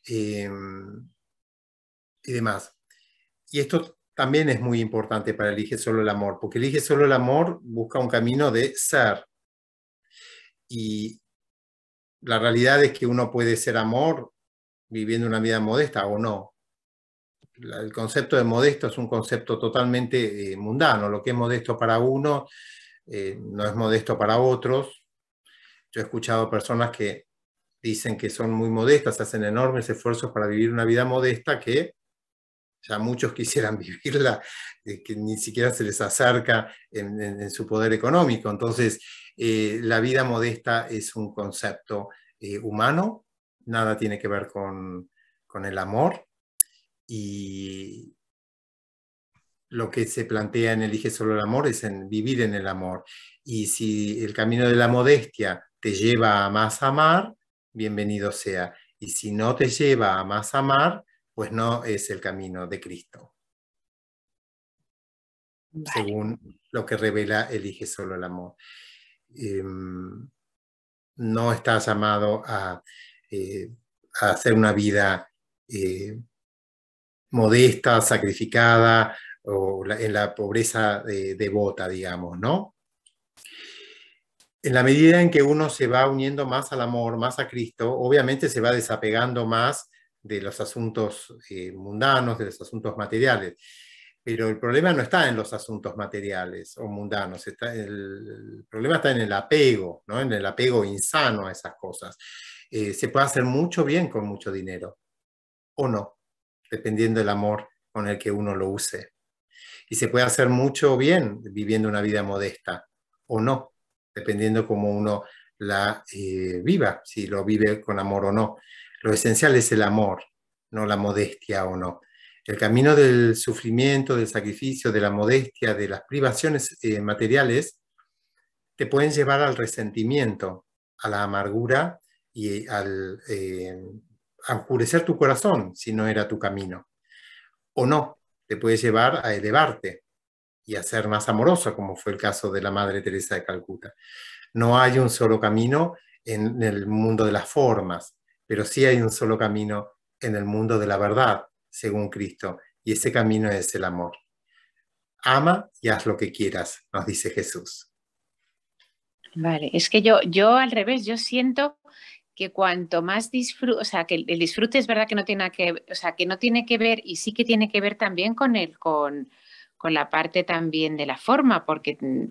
em, y demás. Y esto también es muy importante para Elige Solo el Amor, porque Elige Solo el Amor busca un camino de ser. Y la realidad es que uno puede ser amor viviendo una vida modesta o no. El concepto de modesto es un concepto totalmente eh, mundano. Lo que es modesto para uno eh, no es modesto para otros. Yo he escuchado personas que dicen que son muy modestas, hacen enormes esfuerzos para vivir una vida modesta que ya muchos quisieran vivirla, que ni siquiera se les acerca en su poder económico. Entonces, eh, la vida modesta es un concepto eh, humano, nada tiene que ver con, el amor y lo que se plantea en Elige solo el amor es en vivir en el amor. Y si el camino de la modestia te lleva a más amar, bienvenido sea. Y si no te lleva a más amar, pues no es el camino de Cristo. Según lo que revela Elige solo el amor. Em, no está llamado eh, a, hacer una vida eh, modesta, sacrificada o en la pobreza devota, digamos, ¿no? En la medida en que uno se va uniendo más al amor, más a Cristo, obviamente se va desapegando más de los asuntos eh, mundanos, de los asuntos materiales. Pero el problema no está en los asuntos materiales o mundanos, el, problema está en el apego, ¿no? en el apego insano a esas cosas. Eh, se puede hacer mucho bien con mucho dinero, o no, dependiendo del amor con el que uno lo use. Y se puede hacer mucho bien viviendo una vida modesta, o no, dependiendo cómo uno la eh, viva, si lo vive con amor o no. Lo esencial es el amor, no la modestia o no. El camino del sufrimiento, del sacrificio, de la modestia, de las privaciones eh, materiales, te pueden llevar al resentimiento, a la amargura y eh, al eh, a oscurecer tu corazón si no era tu camino. O no, te puede llevar a elevarte y a ser más amoroso, como fue el caso de la Madre Teresa de Calcuta. No hay un solo camino en el mundo de las formas, pero sí hay un solo camino en el mundo de la verdad, según Cristo, y ese camino es el amor. Ama y haz lo que quieras, nos dice Jesús. Vale, es que yo, yo al revés, yo siento que cuanto más disfruto o sea, que el disfrute es verdad que no tiene que, o sea, que no tiene que ver y sí que tiene que ver también con con, la parte también de la forma, porque mm,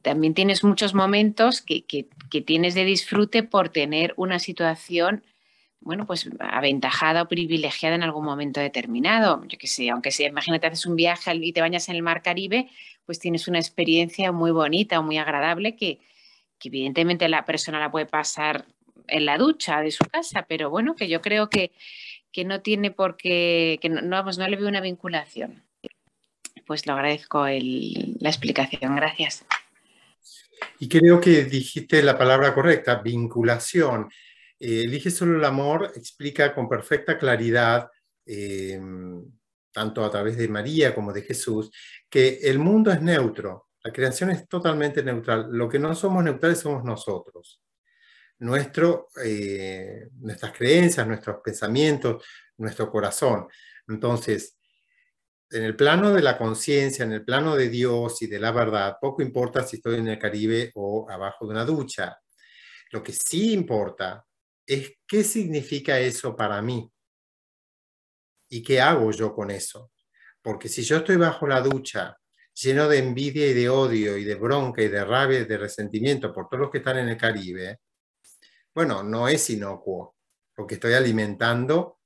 también tienes muchos momentos que, que, tienes de disfrute por tener una situación bueno, pues aventajada o privilegiada en algún momento determinado. Yo qué sé, aunque si, imagínate, haces un viaje y te bañas en el mar Caribe, pues tienes una experiencia muy bonita o muy agradable que, evidentemente la persona la puede pasar en la ducha de su casa, pero bueno, que yo creo que, no tiene por qué, que no, vamos, no le veo una vinculación. Pues lo agradezco la explicación, gracias. Y creo que dijiste la palabra correcta, vinculación. Eh, elige solo el amor explica con perfecta claridad, eh, tanto a través de María como de Jesús, que el mundo es neutro, la creación es totalmente neutral, lo que no somos neutrales somos nosotros. Nuestro, eh, nuestras creencias, nuestros pensamientos, nuestro corazón. Entonces, en el plano de la conciencia, en el plano de Dios y de la verdad, poco importa si estoy en el Caribe o abajo de una ducha. Lo que sí importa es qué significa eso para mí y qué hago yo con eso. Porque si yo estoy bajo la ducha, lleno de envidia y de odio y de bronca y de rabia y de resentimiento por todos los que están en el Caribe, bueno, no es inocuo, porque estoy alimentando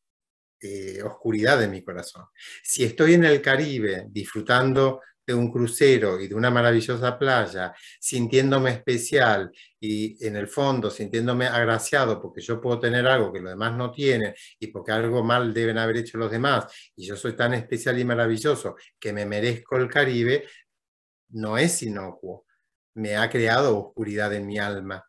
eh, oscuridad en mi corazón. Si estoy en el Caribe disfrutando de un crucero y de una maravillosa playa, sintiéndome especial y en el fondo sintiéndome agraciado porque yo puedo tener algo que los demás no tienen y porque algo mal deben haber hecho los demás y yo soy tan especial y maravilloso que me merezco el Caribe, no es inocuo, me ha creado oscuridad en mi alma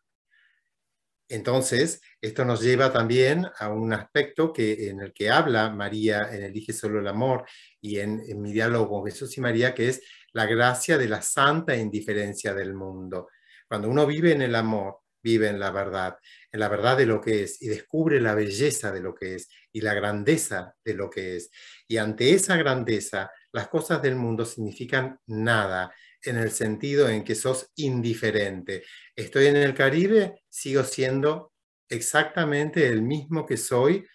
entonces, esto nos lleva también a un aspecto que, en el que habla María en Elige solo el amor y en, en mi diálogo con Jesús y María, que es la gracia de la santa indiferencia del mundo. Cuando uno vive en el amor, vive en la verdad, en la verdad de lo que es y descubre la belleza de lo que es y la grandeza de lo que es. Y ante esa grandeza, las cosas del mundo significan nada en el sentido en que sos indiferente. Estoy en el Caribe, sigo siendo exactamente el mismo que soy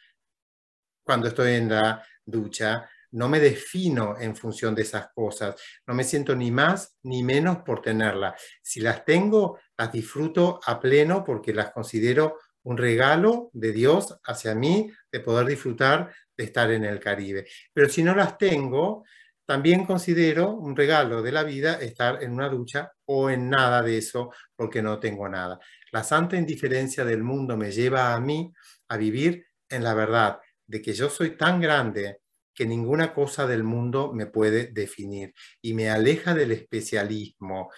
cuando estoy en la ducha. No me defino en función de esas cosas. No me siento ni más ni menos por tenerlas. Si las tengo, las disfruto a pleno porque las considero un regalo de Dios hacia mí de poder disfrutar de estar en el Caribe. Pero si no las tengo, también considero un regalo de la vida estar en una ducha o en nada de eso porque no tengo nada. La santa indiferencia del mundo me lleva a mí a vivir en la verdad de que yo soy tan grande que ninguna cosa del mundo me puede definir y me aleja del especialismo.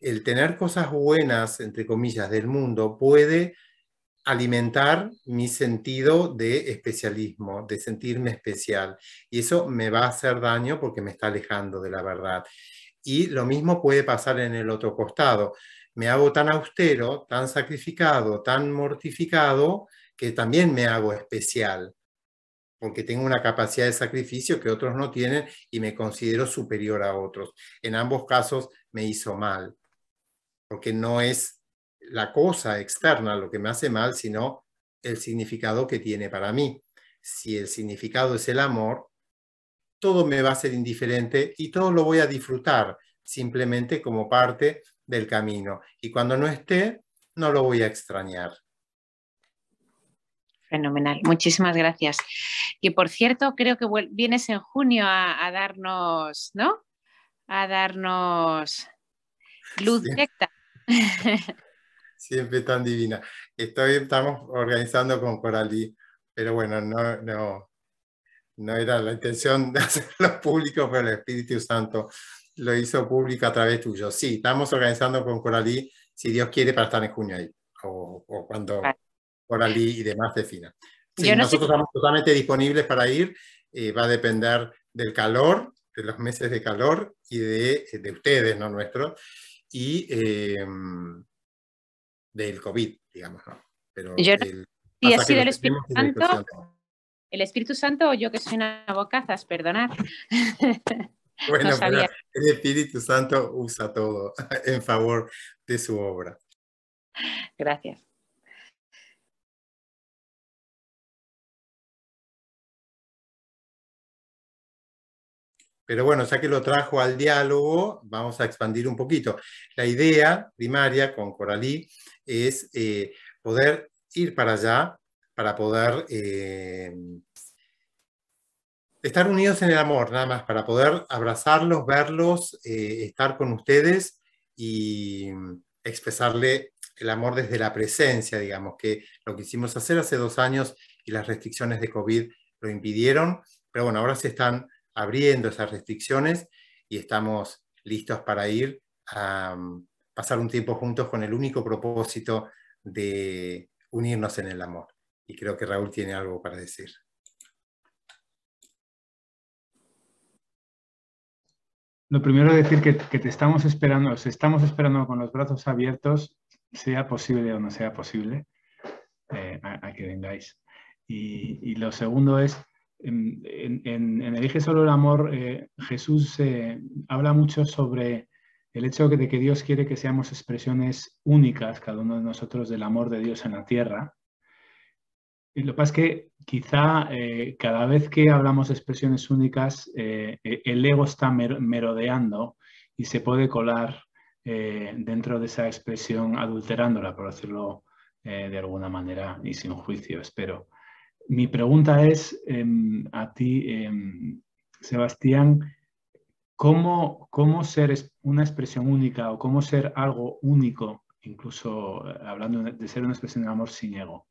El tener cosas buenas, entre comillas, del mundo puede alimentar mi sentido de especialismo, de sentirme especial. Y eso me va a hacer daño porque me está alejando de la verdad. Y lo mismo puede pasar en el otro costado. Me hago tan austero, tan sacrificado, tan mortificado, que también me hago especial, porque tengo una capacidad de sacrificio que otros no tienen y me considero superior a otros. En ambos casos me hizo mal, porque no es la cosa externa lo que me hace mal, sino el significado que tiene para mí. Si el significado es el amor, todo me va a ser indiferente y todo lo voy a disfrutar simplemente como parte del camino. Y cuando no esté, no lo voy a extrañar. Fenomenal, muchísimas gracias. Y por cierto, creo que vienes en junio a, darnos, ¿no? A darnos luz directa. Siempre tan divina. Estoy, estamos organizando con Coralí, pero bueno, no, no, no era la intención de hacerlo público, pero el Espíritu Santo lo hizo público a través tuyo. Sí, estamos organizando con Coralí, si Dios quiere, para estar en junio ahí, o, o cuando Coralí y demás defina. Sí, nosotros estamos totalmente disponibles para ir, eh, va a depender del calor, de los meses de calor y de, de ustedes, no nuestros. Y em, del COVID, digamos, Pero el, y así Espíritu Santo, el Espíritu Santo o yo que soy una bocazas, perdonad. Bueno, el Espíritu Santo usa todo en favor de su obra. Gracias. Pero bueno, ya que lo trajo al diálogo, vamos a expandir un poquito. La idea primaria con Coralí es eh, poder ir para allá, para poder eh, estar unidos en el amor, nada más, para poder abrazarlos, verlos, eh, estar con ustedes y expresarle el amor desde la presencia, digamos, que lo que hicimos hacer hace dos años y las restricciones de COVID lo impidieron, pero bueno, ahora se están abriendo esas restricciones y estamos listos para ir a mm, pasar un tiempo juntos con el único propósito de unirnos en el amor. Y creo que Raúl tiene algo para decir. Lo primero es decir que, te estamos esperando, os estamos esperando con los brazos abiertos, sea posible o no sea posible, eh, a, que vengáis. Y, y lo segundo es en, el eje solo el amor, eh, Jesús eh, habla mucho sobre el hecho de que Dios quiere que seamos expresiones únicas, cada uno de nosotros, del amor de Dios en la tierra. Y lo que pasa es que quizá eh, cada vez que hablamos de expresiones únicas, el ego está merodeando y se puede colar dentro de esa expresión adulterándola, por decirlo de alguna manera, y sin juicio, espero. Mi pregunta es em, a ti, em, Sebastián, ¿cómo, ser una expresión única o cómo ser algo único, incluso eh, hablando de ser una expresión de amor sin ego?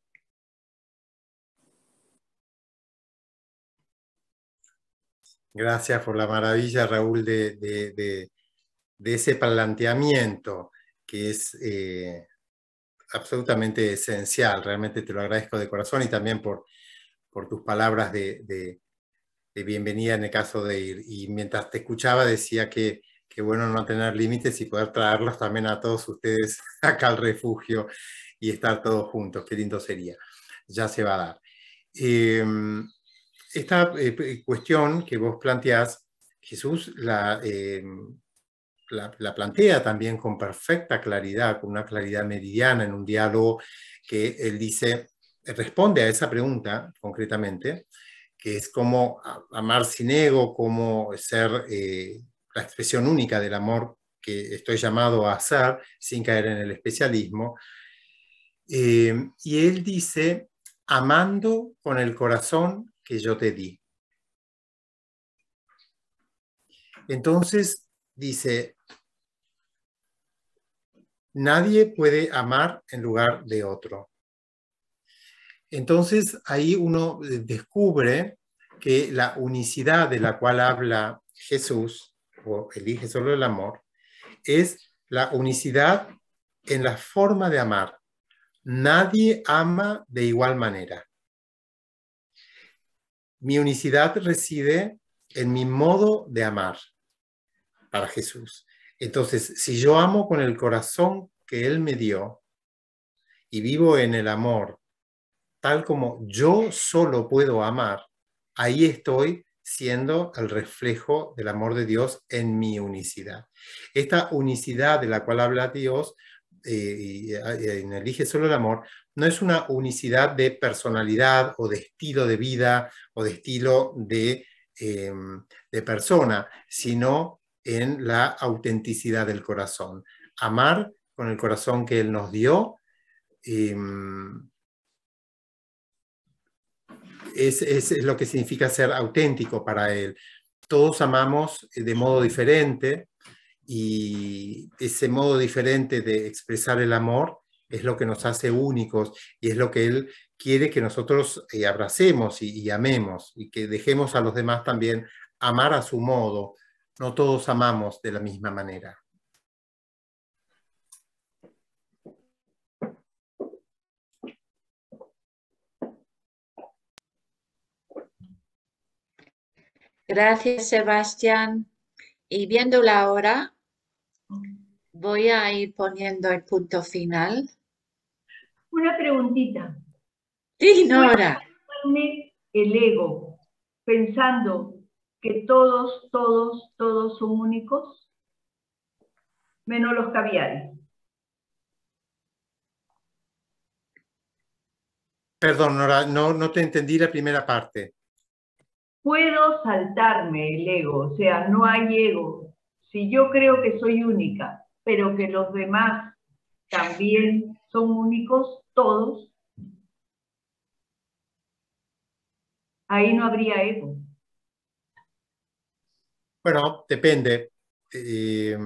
Gracias por la maravilla, Raúl, de, ese planteamiento que es eh, absolutamente esencial. Realmente te lo agradezco de corazón y también por por tus palabras de, bienvenida en el caso de ir. Y mientras te escuchaba decía que, bueno no tener límites y poder traerlos también a todos ustedes acá al refugio y estar todos juntos. Qué lindo sería. Ya se va a dar. Em, esta eh, cuestión que vos planteás, Jesús em, la, la, plantea también con perfecta claridad, con una claridad meridiana en un diálogo que él dice, responde a esa pregunta concretamente, que es cómo amar sin ego, cómo ser eh, la expresión única del amor que estoy llamado a hacer sin caer en el especialismo. Eh, y él dice, amando con el corazón que yo te di. Entonces, dice, nadie puede amar en lugar de otro. Entonces ahí uno eh, descubre que la unicidad de la cual habla Jesús, o elige solo el amor, es la unicidad en la forma de amar. Nadie ama de igual manera. Mi unicidad reside en mi modo de amar para Jesús. Entonces, si yo amo con el corazón que Él me dio y vivo en el amor tal como yo solo puedo amar, ahí estoy siendo el reflejo del amor de Dios en mi unicidad. Esta unicidad de la cual habla Dios eh, y en Elige solo el amor, no es una unicidad de personalidad o de estilo de vida o de estilo de, em, persona, sino en la autenticidad del corazón. Amar con el corazón que Él nos dio. Em, es, es, lo que significa ser auténtico para él. Todos amamos eh, de modo diferente y ese modo diferente de expresar el amor es lo que nos hace únicos y es lo que él quiere que nosotros eh, abracemos y, amemos y que dejemos a los demás también amar a su modo. No todos amamos de la misma manera. Gracias, Sebastián. Y viendo la hora, voy a ir poniendo el punto final. Una preguntita. Sí, Nora. El ego, pensando que todos, todos, todos son únicos, menos los caviares. Perdón, Nora, no te entendí la primera parte puedo saltarme el ego, o sea, no hay ego. Si yo creo que soy única, pero que los demás también son únicos, todos, ahí no habría ego. Bueno, depende, eh,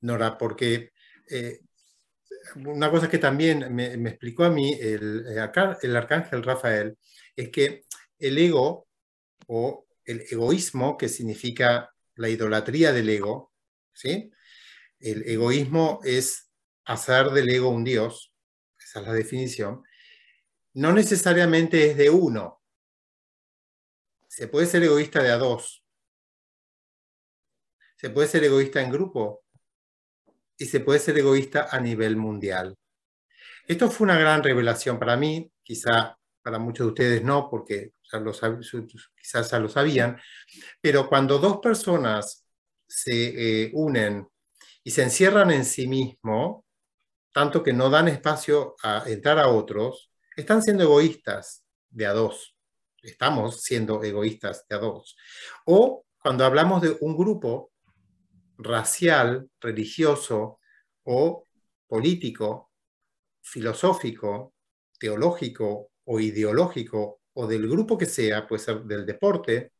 Nora, porque eh, una cosa que también me, explicó a mí eh, el arcángel Rafael es que el ego o el egoísmo, que significa la idolatría del ego, ¿sí? El egoísmo es hacer del ego un dios, esa es la definición, no necesariamente es de uno. Se puede ser egoísta de a dos. Se puede ser egoísta en grupo. Y se puede ser egoísta a nivel mundial. Esto fue una gran revelación para mí. Quizá muchos de ustedes no, porque quizás ya lo sabían, pero cuando dos personas se eh, unen y se encierran en sí mismo, tanto que no dan espacio a entrar a otros, están siendo egoístas de a dos. Estamos siendo egoístas de a dos. O cuando hablamos de un grupo racial, religioso o político, filosófico, teológico o ideológico o del grupo que sea, pues del deporte,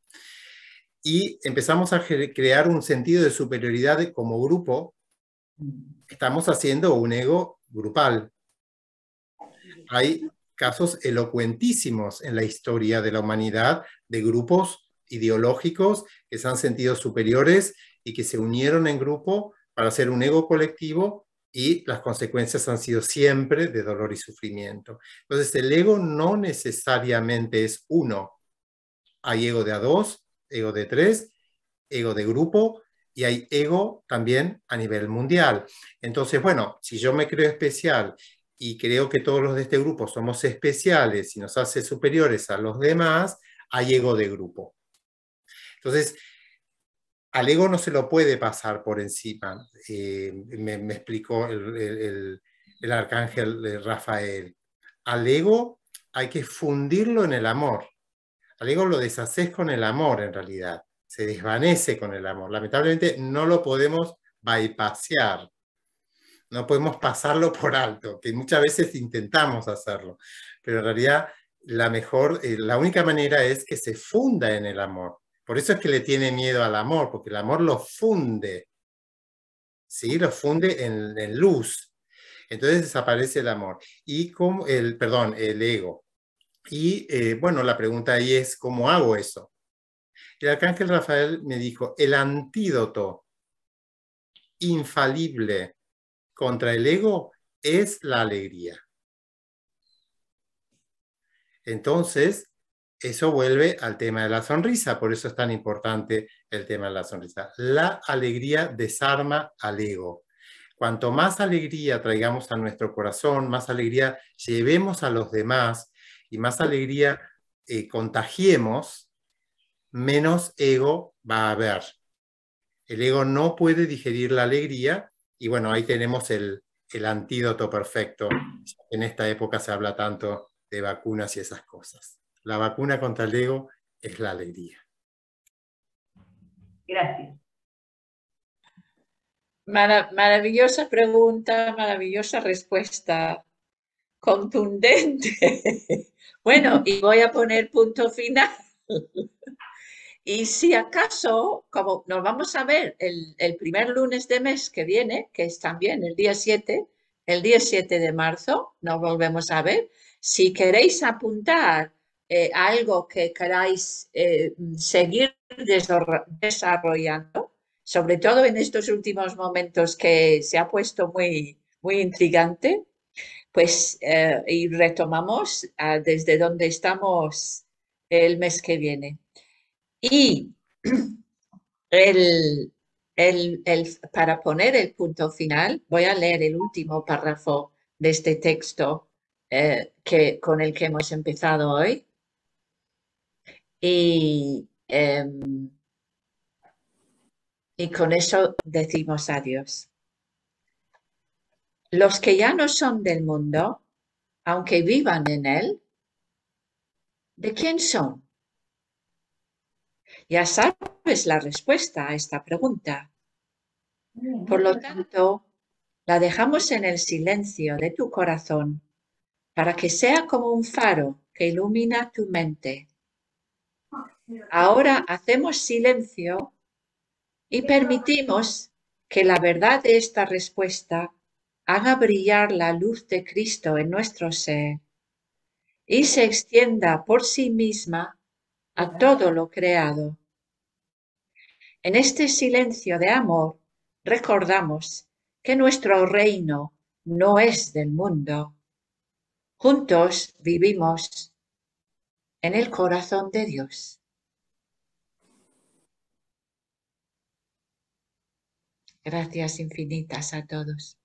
y empezamos a crear un sentido de superioridad como grupo, estamos haciendo un ego grupal. Hay casos elocuentísimos en la historia de la humanidad de grupos ideológicos que se han sentido superiores y que se unieron en grupo para hacer un ego colectivo y las consecuencias han sido siempre de dolor y sufrimiento. Entonces, el ego no necesariamente es uno. Hay ego de a dos, ego de tres, ego de grupo y hay ego también a nivel mundial. Entonces, bueno, si yo me creo especial y creo que todos los de este grupo somos especiales y nos hace superiores a los demás, hay ego de grupo. Entonces, al ego no se lo puede pasar por encima, eh, me, explicó el, arcángel eh, Rafael. Al ego hay que fundirlo en el amor. Al ego lo deshaces con el amor en realidad, se desvanece con el amor. Lamentablemente no lo podemos bypassear, no podemos pasarlo por alto, que muchas veces intentamos hacerlo, pero en realidad la mejor, eh, la única manera es que se funda en el amor por eso es que le tiene miedo al amor, porque el amor lo funde, ¿sí? Lo funde en, luz. Entonces desaparece el amor. Y como el, perdón, el ego. Y eh, bueno, la pregunta ahí es, ¿cómo hago eso? El arcángel Rafael me dijo, el antídoto infalible contra el ego es la alegría. Entonces, eso vuelve al tema de la sonrisa, por eso es tan importante el tema de la sonrisa. La alegría desarma al ego. Cuanto más alegría traigamos a nuestro corazón, más alegría llevemos a los demás y más alegría eh, contagiemos, menos ego va a haber. El ego no puede digerir la alegría y bueno, ahí tenemos el, el antídoto perfecto. En esta época se habla tanto de vacunas y esas cosas la vacuna contra el ego es la alegría. Gracias. maravillosa pregunta, maravillosa respuesta, contundente. Bueno, y voy a poner punto final. Y si acaso, como nos vamos a ver el, el, primer lunes de mes que viene, que es también el día 7, el día 7 de marzo, nos volvemos a ver, si queréis apuntar eh, algo que queráis eh, seguir desarrollando, sobre todo en estos últimos momentos que se ha puesto muy, muy intrigante, pues eh, y retomamos ah, desde donde estamos el mes que viene. Y el, para poner el punto final, voy a leer el último párrafo de este texto que, con el que hemos empezado hoy y, em, y con eso decimos adiós. Los que ya no son del mundo, aunque vivan en él, ¿de quién son? Ya sabes la respuesta a esta pregunta. Por lo tanto, la dejamos en el silencio de tu corazón para que sea como un faro que ilumina tu mente Ahora hacemos silencio y permitimos que la verdad de esta respuesta haga brillar la luz de Cristo en nuestro ser y se extienda por sí misma a todo lo creado. En este silencio de amor recordamos que nuestro reino no es del mundo. Juntos vivimos en el corazón de Dios. Gracias infinitas a todos.